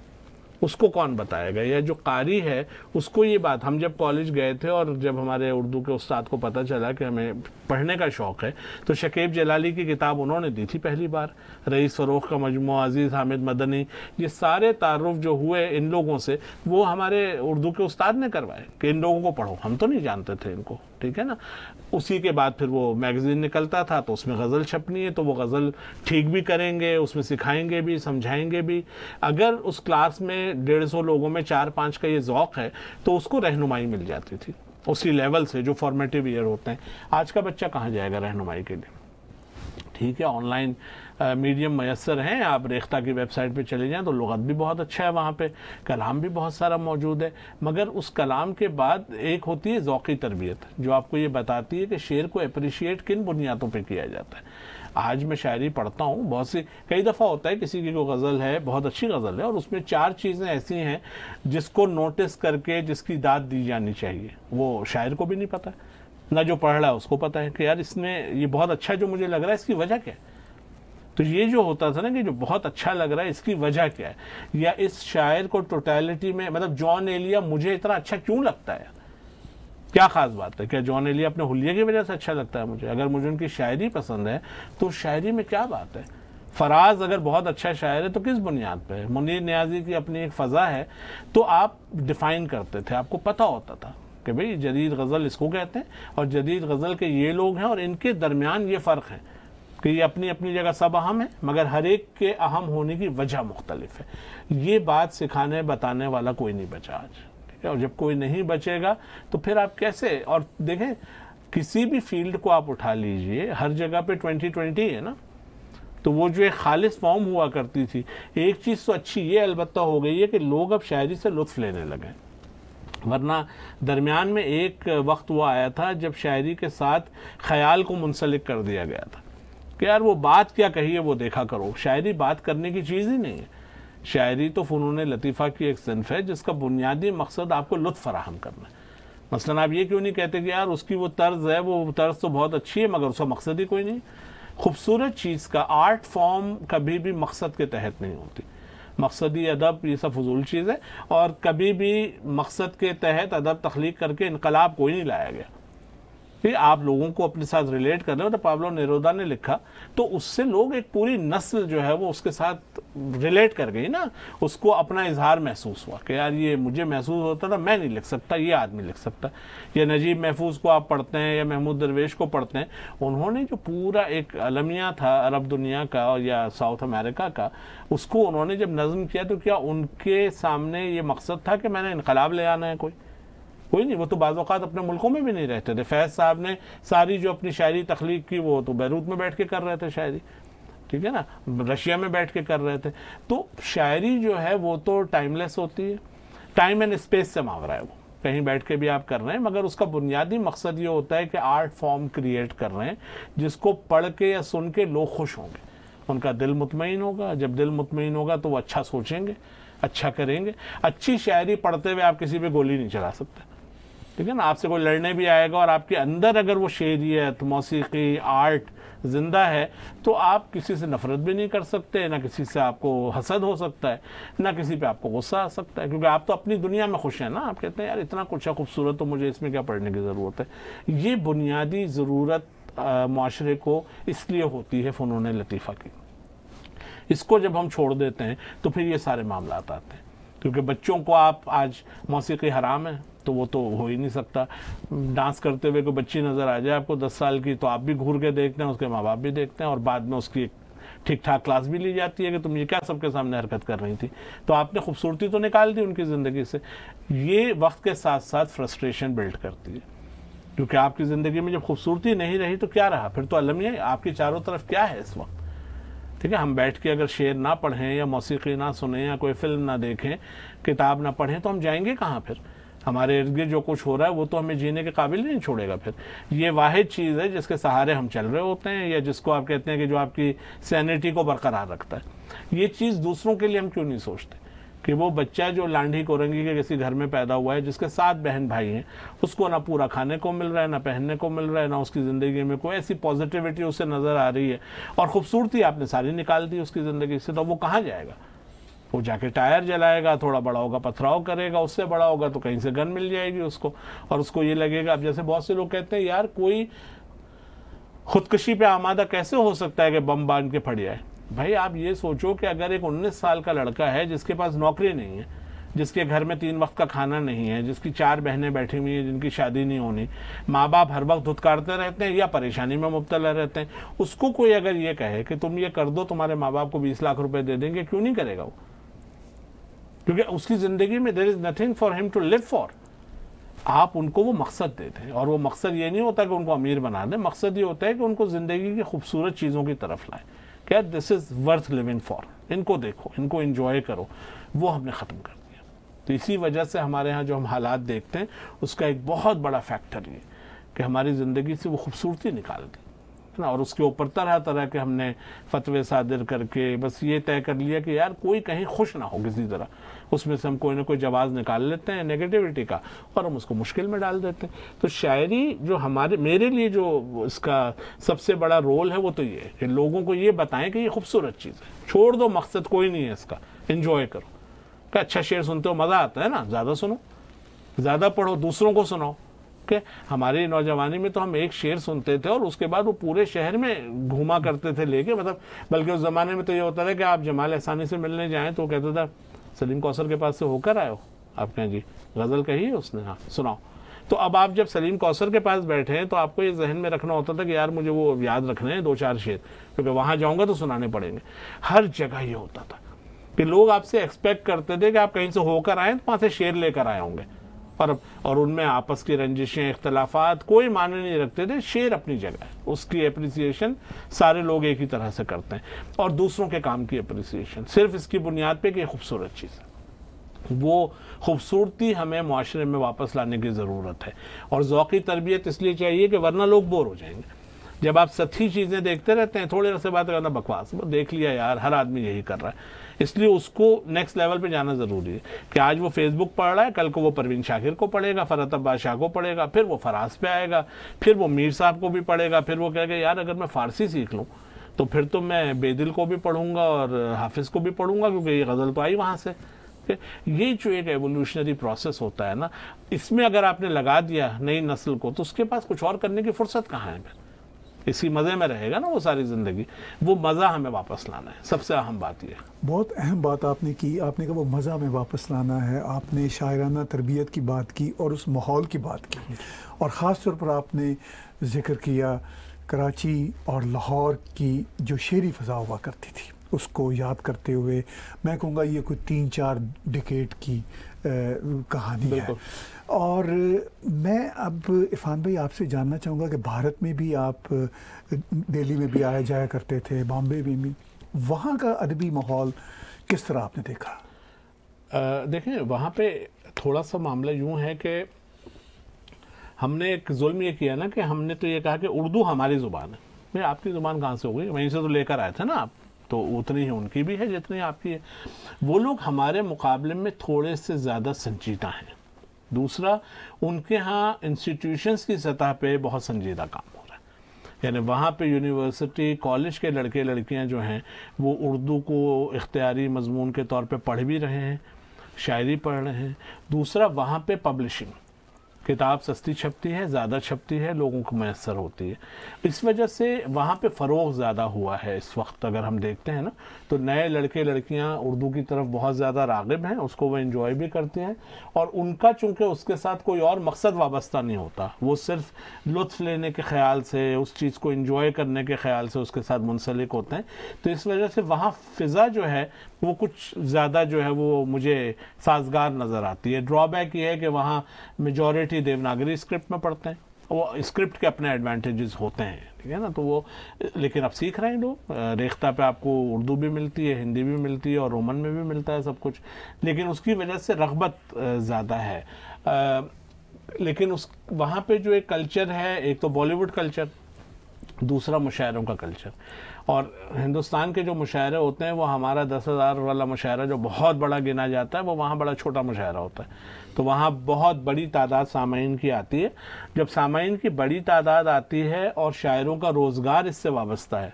[SPEAKER 2] उसको कौन बताएगा यह जो कारी है उसको ये बात हम जब कॉलेज गए थे और जब हमारे उर्दू के उस्ताद को पता चला कि हमें पढ़ने का शौक़ है तो शकीब जलाली की किताब उन्होंने दी थी पहली बार रईस फ़रोख का मजमू अजीज़ हामिद मदनी ये सारे तारफ़ जो हुए इन लोगों से वो हमारे उर्दू के उस्ताद ने करवाए कि इन लोगों को पढ़ो हम तो नहीं जानते थे इनको ठीक है ना उसी के बाद फिर वो मैगज़ीन निकलता था तो उसमें गज़ल छपनी है तो वो गज़ल ठीक भी करेंगे उसमें सिखाएंगे भी समझाएंगे भी अगर उस क्लास में डेढ़ सौ लोगों में चार पाँच का ये ओक़ है तो उसको रहनुमाई मिल जाती थी उसी लेवल से जो फॉर्मेटिव ईयर होते हैं आज का बच्चा कहाँ जाएगा रहनुमाई के लिए ठीक है ऑनलाइन मीडियम मैसर हैं आप रेख्ता की वेबसाइट पे चले जाएं तो लगत भी बहुत अच्छा है वहाँ पे कलाम भी बहुत सारा मौजूद है मगर उस कलाम के बाद एक होती है ज़ौक़ी तरबियत जो आपको ये बताती है कि शेर को अप्रिशिएट किन बुनियादों पर किया जाता है आज मैं शायरी पढ़ता हूँ बहुत सी कई दफ़ा होता है किसी की कोई गज़ल है बहुत अच्छी गज़ल है और उसमें चार चीज़ें ऐसी हैं जिसको नोटिस करके जिसकी दाद दी जानी चाहिए वो शायर को भी नहीं पता ना जो पढ़ रहा है उसको पता है कि यार इसमें ये बहुत अच्छा जो मुझे लग रहा है इसकी वजह क्या है तो ये जो होता था ना कि जो बहुत अच्छा लग रहा है इसकी वजह क्या है या इस शायर को टोटैलिटी में मतलब जॉन एलिया मुझे इतना अच्छा क्यों लगता है क्या खास बात है क्या जॉन एलिया अपने हुलिया की वजह से अच्छा लगता है मुझे अगर मुझे उनकी शायरी पसंद है तो शायरी में क्या बात है फराज अगर बहुत अच्छा शायर है तो किस बुनियाद पर है मुनीर न्याजी की अपनी एक फ़ज़ा है तो आप डिफ़ाइन करते थे आपको पता होता था कि भाई जदीद गज़ल इसको कहते हैं और जदीद गज़ल के ये लोग हैं और इनके दरमियान ये फ़र्क है कि ये अपनी अपनी जगह सब अहम है मगर हर एक के अहम होने की वजह मुख्तलिफ है ये बात सिखाने बताने वाला कोई नहीं बचा आज ठीक है और जब कोई नहीं बचेगा तो फिर आप कैसे और देखें किसी भी फील्ड को आप उठा लीजिए हर जगह पे ट्वेंटी ट्वेंटी है ना तो वो जो एक खालिस फॉर्म हुआ करती थी एक चीज़ तो अच्छी ये अलबत् हो गई है कि लोग अब शायरी से लुत्फ लेने लगे वरना दरमियान में एक वक्त वो आया था जब शायरी के साथ ख्याल को मुंसलिक कर दिया गया था कि यार वो बात क्या कही है वो देखा करो शायरी बात करने की चीज़ ही नहीं है शायरी तो फ़नून लतीफ़ा की एक सिनफ है जिसका बुनियादी मकसद आपको लुत्फ फराहम करना है मसला आप ये क्यों नहीं कहते कि यार उसकी वो तर्ज है वो तर्ज तो बहुत अच्छी है मगर उसका मकसद ही कोई नहीं खूबसूरत चीज़ का आर्ट फॉर्म कभी भी मकसद के तहत नहीं होती मकसदी अदब ये सब फजूल चीज़ है और कभी भी मकसद के तहत अदब तख्लीक करके इनकलाब कोई नहीं लाया गया कि आप लोगों को अपने साथ रिलेट कर रहे हो तो पाब्लो नेरोदा ने लिखा तो उससे लोग एक पूरी नस्ल जो है वो उसके साथ रिलेट कर गई ना उसको अपना इजहार महसूस हुआ कि यार ये मुझे महसूस होता था मैं नहीं लिख सकता ये आदमी लिख सकता या नजीब महफूज को आप पढ़ते हैं या महमूद दरवेश को पढ़ते हैं उन्होंने जो पूरा एक अलमिया था अरब दुनिया का और या साउथ अमेरिका का उसको उन्होंने जब नजम किया तो क्या उनके सामने ये मकसद था कि मैंने इनकलाब ले आना है कोई कोई नहीं वो तो बाज़ात अपने मुल्कों में भी नहीं रहते थे फैज़ साहब ने सारी जो अपनी शायरी तख्लीक की वो तो बैरूत में बैठ के कर रहे थे शायरी ठीक है ना रशिया में बैठ के कर रहे थे तो शायरी जो है वो तो टाइमलेस होती है टाइम एंड स्पेस से मांग रहा है वो कहीं बैठ के भी आप कर रहे हैं मगर उसका बुनियादी मकसद ये होता है कि आर्ट फॉर्म क्रिएट कर रहे हैं जिसको पढ़ के या सुन के लोग खुश होंगे उनका दिल मुतमिन होगा जब दिल मुतमिन होगा तो वो अच्छा सोचेंगे अच्छा करेंगे अच्छी शायरी पढ़ते हुए आप किसी पर गोली नहीं चला सकते ठीक है ना आपसे कोई लड़ने भी आएगा और आपके अंदर अगर वो शेरियत मौसीकी आर्ट ज़िंदा है तो आप किसी से नफरत भी नहीं कर सकते ना किसी से आपको हसद हो सकता है ना किसी पे आपको गुस्सा आ सकता है क्योंकि आप तो अपनी दुनिया में खुश हैं ना आप कहते हैं यार इतना कुछ है खूबसूरत तो मुझे इसमें क्या पढ़ने की ज़रूरत है ये बुनियादी ज़रूरत माशरे को इसलिए होती है फ़नून लतीफ़ा की इसको जब हम छोड़ देते हैं तो फिर ये सारे मामला आते हैं क्योंकि बच्चों को आप आज मौसीकी हराम है तो वो तो हो ही नहीं सकता डांस करते हुए कोई बच्ची नज़र आ जाए आपको दस साल की तो आप भी घूर के देखते हैं उसके माँ बाप भी देखते हैं और बाद में उसकी एक ठीक ठाक क्लास भी ली जाती है कि तुम ये क्या सबके सामने हरकत कर रही थी तो आपने खूबसूरती तो निकाल दी उनकी ज़िंदगी से ये वक्त के साथ साथ फ्रस्ट्रेशन बिल्ड करती है क्योंकि आपकी ज़िंदगी में जब खूबसूरती नहीं रही तो क्या रहा फिर तो अलमिया आपके चारों तरफ क्या है इस वक्त ठीक है हम बैठ के अगर शेर ना पढ़ें या मौसीकी ना सुने या कोई फिल्म ना देखें किताब ना पढ़ें तो हम जाएंगे कहाँ फिर हमारे इर्द गिर्द जो कुछ हो रहा है वो तो हमें जीने के काबिल नहीं छोड़ेगा फिर ये वाद चीज़ है जिसके सहारे हम चल रहे होते हैं या जिसको आप कहते हैं कि जो आपकी सैनिटी को बरकरार रखता है ये चीज़ दूसरों के लिए हम क्यों नहीं सोचते कि वो बच्चा जो लांढी कोरंगी के किसी घर में पैदा हुआ है जिसके सात बहन भाई हैं उसको ना पूरा खाने को मिल रहा है ना पहनने को मिल रहा है ना उसकी ज़िंदगी में कोई ऐसी पॉजिटिविटी उसे नज़र आ रही है और ख़ूबसूरती आपने सारी निकाल दी उसकी ज़िंदगी से तो वो कहाँ जाएगा वो जाके टायर जलाएगा थोड़ा बड़ा होगा पथराव करेगा उससे बड़ा होगा तो कहीं से गन मिल जाएगी उसको और उसको ये लगेगा अब जैसे बहुत से लोग कहते हैं यार कोई खुदकशी पे आमादा कैसे हो सकता है कि बम बांध के फट जाए भाई आप ये सोचो कि अगर एक 19 साल का लड़का है जिसके पास नौकरी नहीं है जिसके घर में तीन वक्त का खाना नहीं है जिसकी चार बहनें बैठी हुई हैं जिनकी शादी नहीं होनी माँ बाप हर वक्त धुतकारते रहते हैं या परेशानी में मुबतला रहते हैं उसको कोई अगर ये कहे कि तुम ये कर दो तुम्हारे माँ बाप को बीस लाख रुपए दे देंगे क्यों नहीं करेगा वो क्योंकि उसकी ज़िंदगी में there is nothing for him to live for आप उनको वो मकसद देते हैं और वो मकसद ये नहीं होता कि उनको अमीर बना दें मकसद ये होता है कि उनको ज़िंदगी की खूबसूरत चीज़ों की तरफ लाए क्या this is worth living for इनको देखो इनको इंजॉय करो वो हमने ख़त्म कर दिया तो इसी वजह से हमारे यहाँ जो हम हालात देखते हैं उसका एक बहुत बड़ा फैक्टर ये कि हमारी ज़िंदगी से वो खूबसूरती निकाल दी है ना और उसके ऊपर तरह तरह के हमने फतवे सादिर करके बस ये तय कर लिया कि यार कोई कहीं खुश ना हो किसी तरह उसमें से हम कोई ना कोई जवाब निकाल लेते हैं नेगेटिविटी का और हम उसको मुश्किल में डाल देते हैं तो शायरी जो हमारे मेरे लिए जो इसका सबसे बड़ा रोल है वो तो ये कि लोगों को ये बताएं कि ये खूबसूरत चीज़ है छोड़ दो मकसद कोई नहीं है इसका इन्जॉय करो क्या अच्छा शेर सुनते हो मज़ा आता है ना ज़्यादा सुनो ज़्यादा पढ़ो दूसरों को सुनाओ के हमारी नौजवानी में तो हम एक शेर सुनते थे और उसके बाद वो पूरे शहर में घूमा करते थे लेके मतलब बल्कि उस ज़माने में तो ये होता था कि आप जमाल एहसानी से मिलने जाएं तो कहता था सलीम कौसर के पास से होकर आए हो आप कहें जी गज़ल कही है उसने हाँ सुनाओ तो अब आप जब सलीम कौसर के पास बैठे हैं तो आपको ये जहन में रखना होता था कि यार मुझे वो याद रखने हैं दो चार शेर क्योंकि वहाँ जाऊँगा तो सुनाने पड़ेंगे हर जगह ये होता था कि लोग आपसे एक्सपेक्ट करते थे कि आप कहीं से होकर आएँ तो वहाँ से शेर लेकर आए होंगे पर और उनमें आपस की रंजिशें इख्तलाफात कोई माने नहीं रखते थे शेर अपनी जगह उसकी अप्रिसिएशन सारे लोग एक ही तरह से करते हैं और दूसरों के काम की अप्रिसिएशन सिर्फ इसकी बुनियाद पर कि खूबसूरत चीज़ है वो खूबसूरती हमें माशरे में वापस लाने की ज़रूरत है और ओक़ी तरबियत इसलिए चाहिए कि वरना लोग बोर हो जाएंगे जब आप सच्ची चीज़ें देखते रहते हैं थोड़े अरसे बात करना बकवास देख लिया यार हर आदमी यही कर रहा है इसलिए उसको नेक्स्ट लेवल पे जाना ज़रूरी है कि आज वो फेसबुक पढ़ रहा है कल को वो परवीन शाकिर को पढ़ेगा फरत अब्बास शाह को पढ़ेगा फिर वो फराज पे आएगा फिर वो मीर साहब को भी पढ़ेगा फिर वो कहेगा यार अगर मैं फ़ारसी सीख लूँ तो फिर तो मैं बेदिल को भी पढ़ूंगा और हाफिज़ को भी पढ़ूंगा क्योंकि ये गज़ल तो आई वहाँ से ये जो एक एवोल्यूशनरी प्रोसेस होता है ना इसमें अगर आपने लगा दिया नई नस्ल को तो उसके पास कुछ और करने की फुर्सत कहाँ है फिर इसी मज़े में रहेगा ना वो सारी ज़िंदगी वो मज़ा हमें वापस लाना है सबसे अहम बात ये
[SPEAKER 1] बहुत अहम बात आपने की आपने कहा वो मज़ा में वापस लाना है आपने शायराना तरबियत की बात की और उस माहौल की बात की और ख़ास तौर पर आपने जिक्र किया कराची और लाहौर की जो शेरी फ़जा हुआ करती थी उसको याद करते हुए मैं कहूँगा ये कोई तीन चार डिकेट की आ, कहानी है और मैं अब इरफान भाई आपसे जानना चाहूँगा कि भारत में भी आप दिल्ली में भी आया जाया करते थे बॉम्बे में भी
[SPEAKER 2] वहाँ का अदबी माहौल किस तरह आपने देखा आ, देखें वहाँ पे थोड़ा सा मामला यूँ है कि हमने एक जुल्म ये किया ना कि हमने तो ये कहा कि उर्दू हमारी ज़ुबान है मैं आपकी ज़ुबान कहाँ से हो गई वहीं से तो लेकर आए थे ना आप तो उतनी ही उनकी भी है जितनी आपकी है वो लोग हमारे मुकाबले में थोड़े से ज़्यादा संजीदा हैं दूसरा उनके यहाँ इंस्टीट्यूशंस की सतह पे बहुत संजीदा काम हो रहा है यानी वहाँ पे यूनिवर्सिटी कॉलेज के लड़के लड़कियाँ जो हैं वो उर्दू को इख्तियारी मजमून के तौर पे पढ़ भी रहे हैं शायरी पढ़ रहे हैं दूसरा वहाँ पे पब्लिशिंग किताब सस्ती छपती है ज़्यादा छपती है लोगों को मैसर होती है इस वजह से वहाँ पे फ़रोग ज़्यादा हुआ है इस वक्त अगर हम देखते हैं ना तो नए लड़के लड़कियाँ उर्दू की तरफ बहुत ज़्यादा रागब हैं उसको वो इन्जॉय भी करते हैं और उनका चूँकि उसके साथ कोई और मकसद वाबस्ता नहीं होता वो सिर्फ लुत्फ लेने के ख्याल से उस चीज़ को इन्जॉय करने के ख्याल से उसके साथ मुंसलिक होते हैं तो इस वजह से वहाँ फ़िज़ा जो है वो कुछ ज़्यादा जो है वो मुझे साजगार नज़र आती है ड्रॉबैक ये है कि वहाँ मेजॉरिटी देवनागरी स्क्रिप्ट में पढ़ते हैं वो स्क्रिप्ट के अपने एडवांटेजेस होते हैं ठीक है ना तो वो लेकिन अब सीख रहे हैं लोग रेख्ता पे आपको उर्दू भी मिलती है हिंदी भी मिलती है और रोमन में भी मिलता है सब कुछ लेकिन उसकी वजह से रगबत ज़्यादा है आ, लेकिन उस वहाँ पे जो एक कल्चर है एक तो बॉलीवुड कल्चर दूसरा मुशायरों का कल्चर और हिंदुस्तान के जो मुशायरे होते हैं वो हमारा दस हज़ार वाला मुशायरा जो बहुत बड़ा गिना जाता है वो वहाँ बड़ा छोटा मुशायरा होता है तो वहाँ बहुत बड़ी तादाद सामाइन की आती है जब सामाइन की बड़ी तादाद आती है और शायरों का रोज़गार इससे वाबस्ता है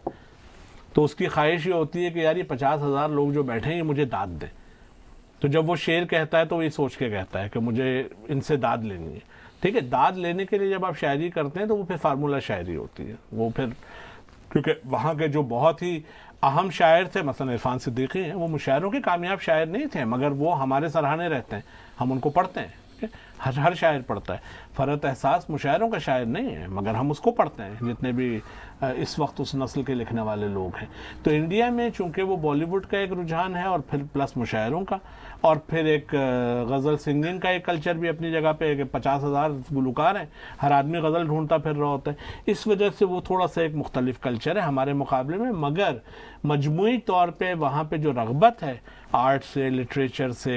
[SPEAKER 2] तो उसकी ख्वाहिश ये होती है कि यार ये पचास हज़ार लोग जो बैठे हैं ये मुझे दाद दें तो जब वो शेर कहता है तो ये सोच के कहता है कि मुझे इनसे दाद लेनी है ठीक है दाद लेने के लिए जब आप शायरी करते हैं तो वो फिर फार्मूला शायरी होती है वो फिर क्योंकि वहाँ के जो बहुत ही अहम शायर थे मसलन इरफान सिद्दीकी हैं वो मुशायरों के कामयाब शायर नहीं थे मगर वो हमारे सराहने रहते हैं हम उनको पढ़ते हैं हर हर शायर पढ़ता है फ़रत एहसास मुशायरों का शायर नहीं है मगर हम उसको पढ़ते हैं जितने भी इस वक्त उस नस्ल के लिखने वाले लोग हैं तो इंडिया में चूंकि वो बॉलीवुड का एक रुझान है और फिर प्लस मुशायरों का और फिर एक गज़ल सिंगिंग का एक कल्चर भी अपनी जगह पे पचास हज़ार गुलकार हैं हर आदमी गज़ल ढूंढता फिर रहा होता है इस वजह से वो थोड़ा सा एक मुख्तलिफ कल्चर है हमारे मुकाबले में मगर मजमू तौर पर वहाँ पर जो रगबत है आर्ट से लिटरेचर से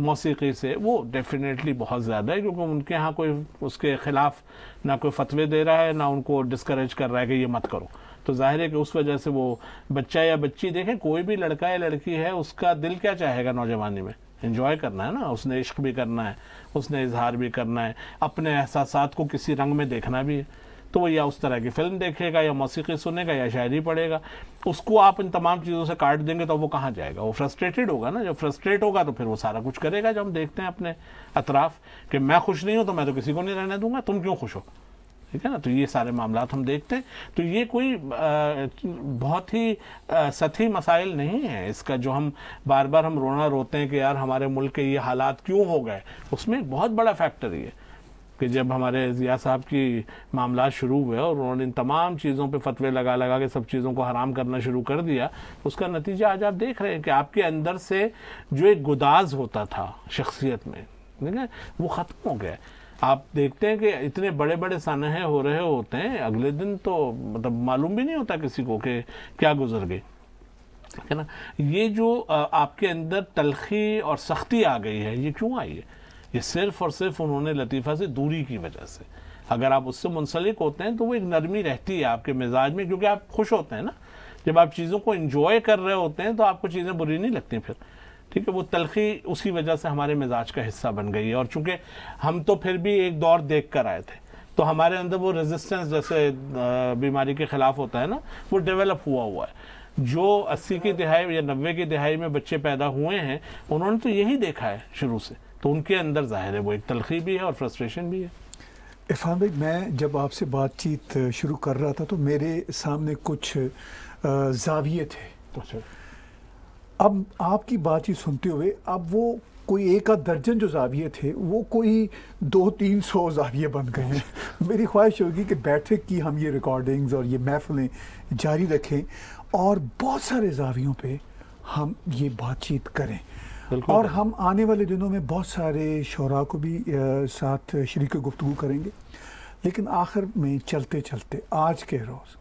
[SPEAKER 2] मौसी से वो डेफिनेटली बहुत ज़्यादा है क्योंकि उनके यहाँ कोई उसके ख़िलाफ़ ना कोई फतवे दे रहा है ना उनको डिस्करेज कर रहा है कि ये मत करो तो जाहिर है कि उस वजह से वो बच्चा या बच्ची देखें कोई भी लड़का या लड़की है उसका दिल क्या चाहेगा नौजवानी में इन्जॉय करना है ना उसने इश्क भी करना है उसने इजहार भी करना है अपने एहसास को किसी रंग में देखना भी है तो वो या उस तरह की फिल्म देखेगा या मौसीकी सुनेगा या शायरी पढ़ेगा उसको आप इन तमाम चीज़ों से काट देंगे तो वो कहाँ जाएगा वो फ्रस्ट्रेटेड होगा ना जब फ्रस्ट्रेट होगा तो फिर वो सारा कुछ करेगा जो हम देखते हैं अपने अतराफ कि मैं खुश नहीं हूँ तो मैं तो किसी को नहीं रहने दूंगा तुम क्यों खुश हो ठीक है ना तो ये सारे मामला हम देखते हैं तो ये कोई आ, बहुत ही सथी मसाइल नहीं है इसका जो हम बार बार हम रोना रोते हैं कि यार हमारे मुल्क के ये हालात क्यों हो गए उसमें एक बहुत बड़ा फैक्टर ये कि जब हमारे ज़िया साहब की मामला शुरू हुए और उन्होंने इन तमाम चीज़ों पर फतवे लगा लगा के सब चीज़ों को हराम करना शुरू कर दिया तो उसका नतीजा आज आप देख रहे हैं कि आपके अंदर से जो एक गुदाज होता था शख्सियत में ठीक है वो ख़त्म हो गया आप देखते हैं कि इतने बड़े बड़े सनहे हो रहे होते हैं अगले दिन तो मतलब मालूम भी नहीं होता किसी को कि क्या गुजर गई है ना ये जो आपके अंदर तलखी और सख्ती आ गई है ये क्यों आई है ये सिर्फ और सिर्फ उन्होंने लतीफ़ा से दूरी की वजह से अगर आप उससे मुंसलिक होते हैं तो वो एक नरमी रहती है आपके मिजाज में क्योंकि आप खुश होते हैं ना जब आप चीज़ों को इन्जॉय कर रहे होते हैं तो आपको चीज़ें बुरी नहीं लगती फिर ठीक है वो तलखी उसी वजह से हमारे मिजाज का हिस्सा बन गई है और चूंकि हम तो फिर भी एक दौर देख कर आए थे तो हमारे अंदर वो रेजिस्टेंस जैसे बीमारी के खिलाफ होता है ना वो डेवलप हुआ हुआ है जो 80 की दिहाई या 90 की दिहाई में बच्चे पैदा हुए हैं उन्होंने तो यही देखा है शुरू से तो उनके अंदर जाहिर है वो एक तलखी भी है और फ्रस्ट्रेशन भी है
[SPEAKER 1] इरफान भाई मैं जब आपसे बातचीत शुरू कर रहा था तो मेरे सामने कुछ जाविये थे तो अच्छा। अब आपकी बातचीत सुनते हुए अब वो कोई एक आध दर्जन जो जाविये थे वो कोई दो तीन सौ जाविये बन गए हैं मेरी ख्वाहिश होगी कि बैठक की हम ये रिकॉर्डिंग्स और ये महफिलें जारी रखें और बहुत सारे जावियों पे हम ये बातचीत करें और हम आने वाले दिनों में बहुत सारे शहरा को भी साथ शरीक गुफ्तु करेंगे लेकिन आखिर में चलते चलते आज के रोज़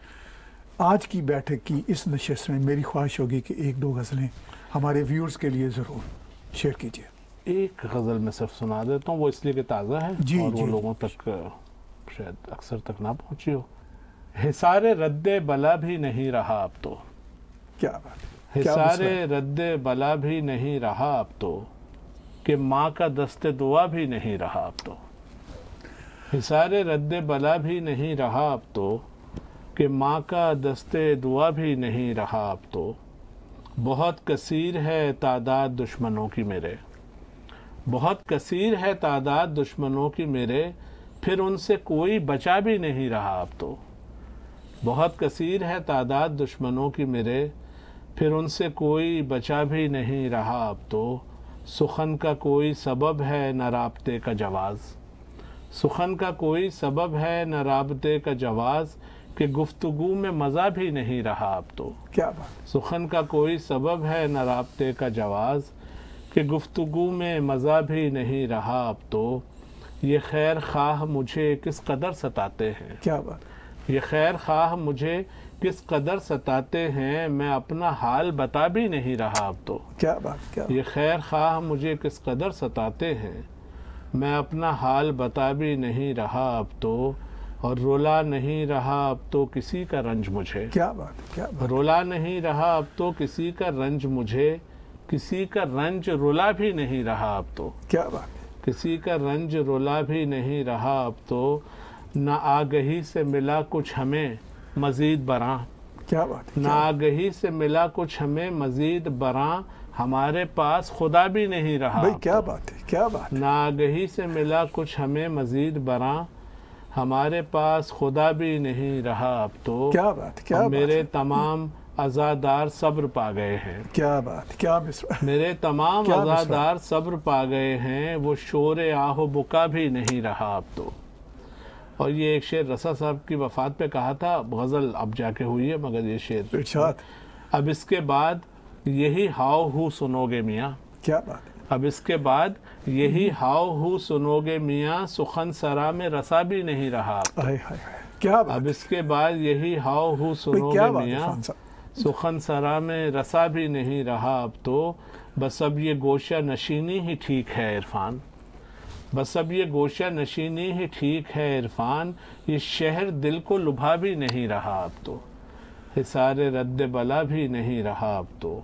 [SPEAKER 1] आज की बैठक की इस नशस्त में मेरी ख्वाहिश होगी कि एक दो गज़लें हमारे व्यूअर्स के लिए ज़रूर शेयर कीजिए
[SPEAKER 2] एक गज़ल में सिर्फ सुना देता हूँ वो इसलिए कि ताज़ा है जी, और जी, वो लोगों तक शायद अक्सर तक ना पहुँची हो हिसार रद्द बला भी नहीं रहा अब तो क्या बात है हिसारे रद्द बला भी नहीं रहा अब तो कि माँ का दस्त दुआ भी नहीं रहा अब तो हिसारे रद्द बला भी नहीं रहा अब तो कि माँ का दस्ते दुआ भी नहीं रहा अब तो बहुत कसीर है तादाद दुश्मनों की मेरे बहुत कसीर है तादाद दुश्मनों की मेरे फिर उनसे कोई बचा भी नहीं रहा अब तो बहुत कसीर है तादाद दुश्मनों की मेरे फिर उनसे कोई बचा भी नहीं रहा अब तो सुखन का कोई सबब है न रबते का जवाज़ सुखन का कोई सबब है न रबते का जवाज़ कि गुफ्तगु में मज़ा भी नहीं रहा अब तो क्या बात सुखन का कोई सबब है न रबते का जवाज़ कि गुफ्तगु में मज़ा भी नहीं रहा अब तो ये खैर खाह मुझे किस कदर सताते हैं क्या बात ये खैर खाह मुझे किस कदर सताते हैं मैं अपना हाल बता भी नहीं रहा अब तो क्या बात क्या ये खैर खा मुझे किस कदर सताते हैं मैं अपना हाल बता भी नहीं रहा अब तो और रोला नहीं रहा अब तो किसी का रंज मुझे क्या बात क्या बात रोला नहीं रहा अब तो किसी का रंज मुझे किसी का रंज रोला भी नहीं रहा अब तो क्या बात किसी का रंज रोला भी नहीं रहा अब तो ना आगही से मिला कुछ हमें मजीद बरा क्या बात है नागही से मिला कुछ हमें मजीद बरा हमारे पास खुदा भी नहीं रहा भाई क्या बात है क्या बात है? नागही से मिला कुछ हमें मजीद बरा हमारे पास खुदा भी नहीं रहा अब तो क्या बात क्या बात मेरे तमाम आज़ादार सब्र पा गए हैं क्या बात क्या मेरे तमाम आज़ादार सब्र पा गए हैं वो शोर आहो बुका भी नहीं रहा अब तो और ये एक शेर रसा साहब की वफात पे कहा था गज़ल अब जाके हुई है मगर ये शेर तो अब इसके बाद यही हाव हु सुनोगे मियाँ क्या बात अब इसके बाद यही हाव हु सुनोगे मियाँ सुखन सरा में रसा भी नहीं रहा आए, आए, क्या बात अब इसके बाद यही हाव हु सुनोगे मियाँ सुखन सरा में रसा भी नहीं रहा अब तो बस अब ये गोशा नशीनी ही ठीक है इरफान बस अब ये गोशा नशीनी ही ठीक है इरफान ये शहर दिल को लुभा भी नहीं रहा अब तो हिसारे रद्द बला भी नहीं रहा अब तो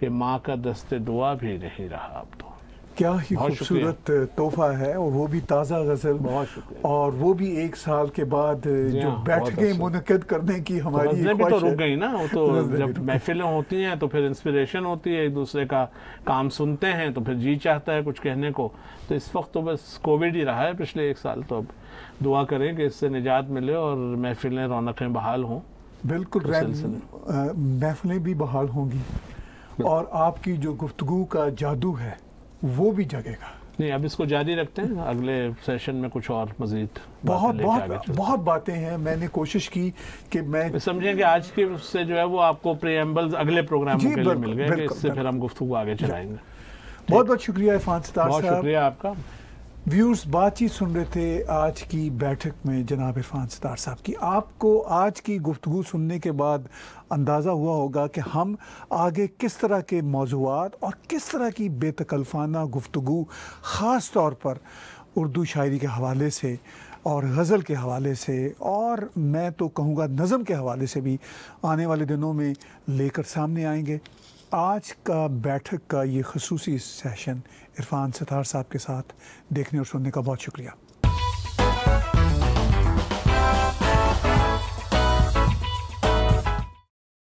[SPEAKER 2] कि माँ का दस्ते दुआ भी नहीं रहा अब तो
[SPEAKER 1] क्या ही खूबसूरत तोहफा है और वो भी ताज़ा गज़ल और वो भी एक साल के बाद जो हाँ, बैठ गए अच्छा। मुनद करने की तो हमारी तो, तो रुक गई ना वो तो
[SPEAKER 2] जब महफिलें होती हैं तो फिर इंस्पिरेशन होती है एक दूसरे का काम सुनते हैं तो फिर जी चाहता है कुछ कहने को तो इस वक्त तो बस कोविड ही रहा है पिछले एक साल तो अब दुआ करें कि इससे निजात मिले और महफिलें रौनकें बहाल हों
[SPEAKER 1] बिल्कुल तो महफिलें भी बहाल होंगी और आपकी जो गुफ्तगु का जादू है वो भी जगेगा
[SPEAKER 2] नहीं अब इसको जारी रखते हैं अगले सेशन में कुछ और मजीद बहुत बहुत बहुत बातें हैं मैंने कोशिश की कि मैं समझें कि आज के से जो है वो आपको प्रेम्बल्स अगले प्रोग्राम के लिए मिल गए इससे फिर हम गुफ्तु आगे चलाएंगे
[SPEAKER 1] बहुत बहुत शुक्रिया इरफान सितार बहुत शुक्रिया आपका व्यूर्स बातचीत सुन रहे थे आज की बैठक में जनाब इरफान सितार साहब की आपको आज की गुफ्तु सुनने के बाद अंदाज़ा हुआ होगा कि हम आगे किस तरह के मौजूद और किस तरह की बेतकल्फाना गुफ्तु ख़ास तौर पर उर्दू शायरी के हवाले से और गज़ल के हवाले से और मैं तो कहूँगा नज़म के हवाले से भी आने वाले दिनों में लेकर सामने आएंगे आज का बैठक का ये खसूसी सेशन इरफान सितार साहब के साथ देखने और सुनने का बहुत शुक्रिया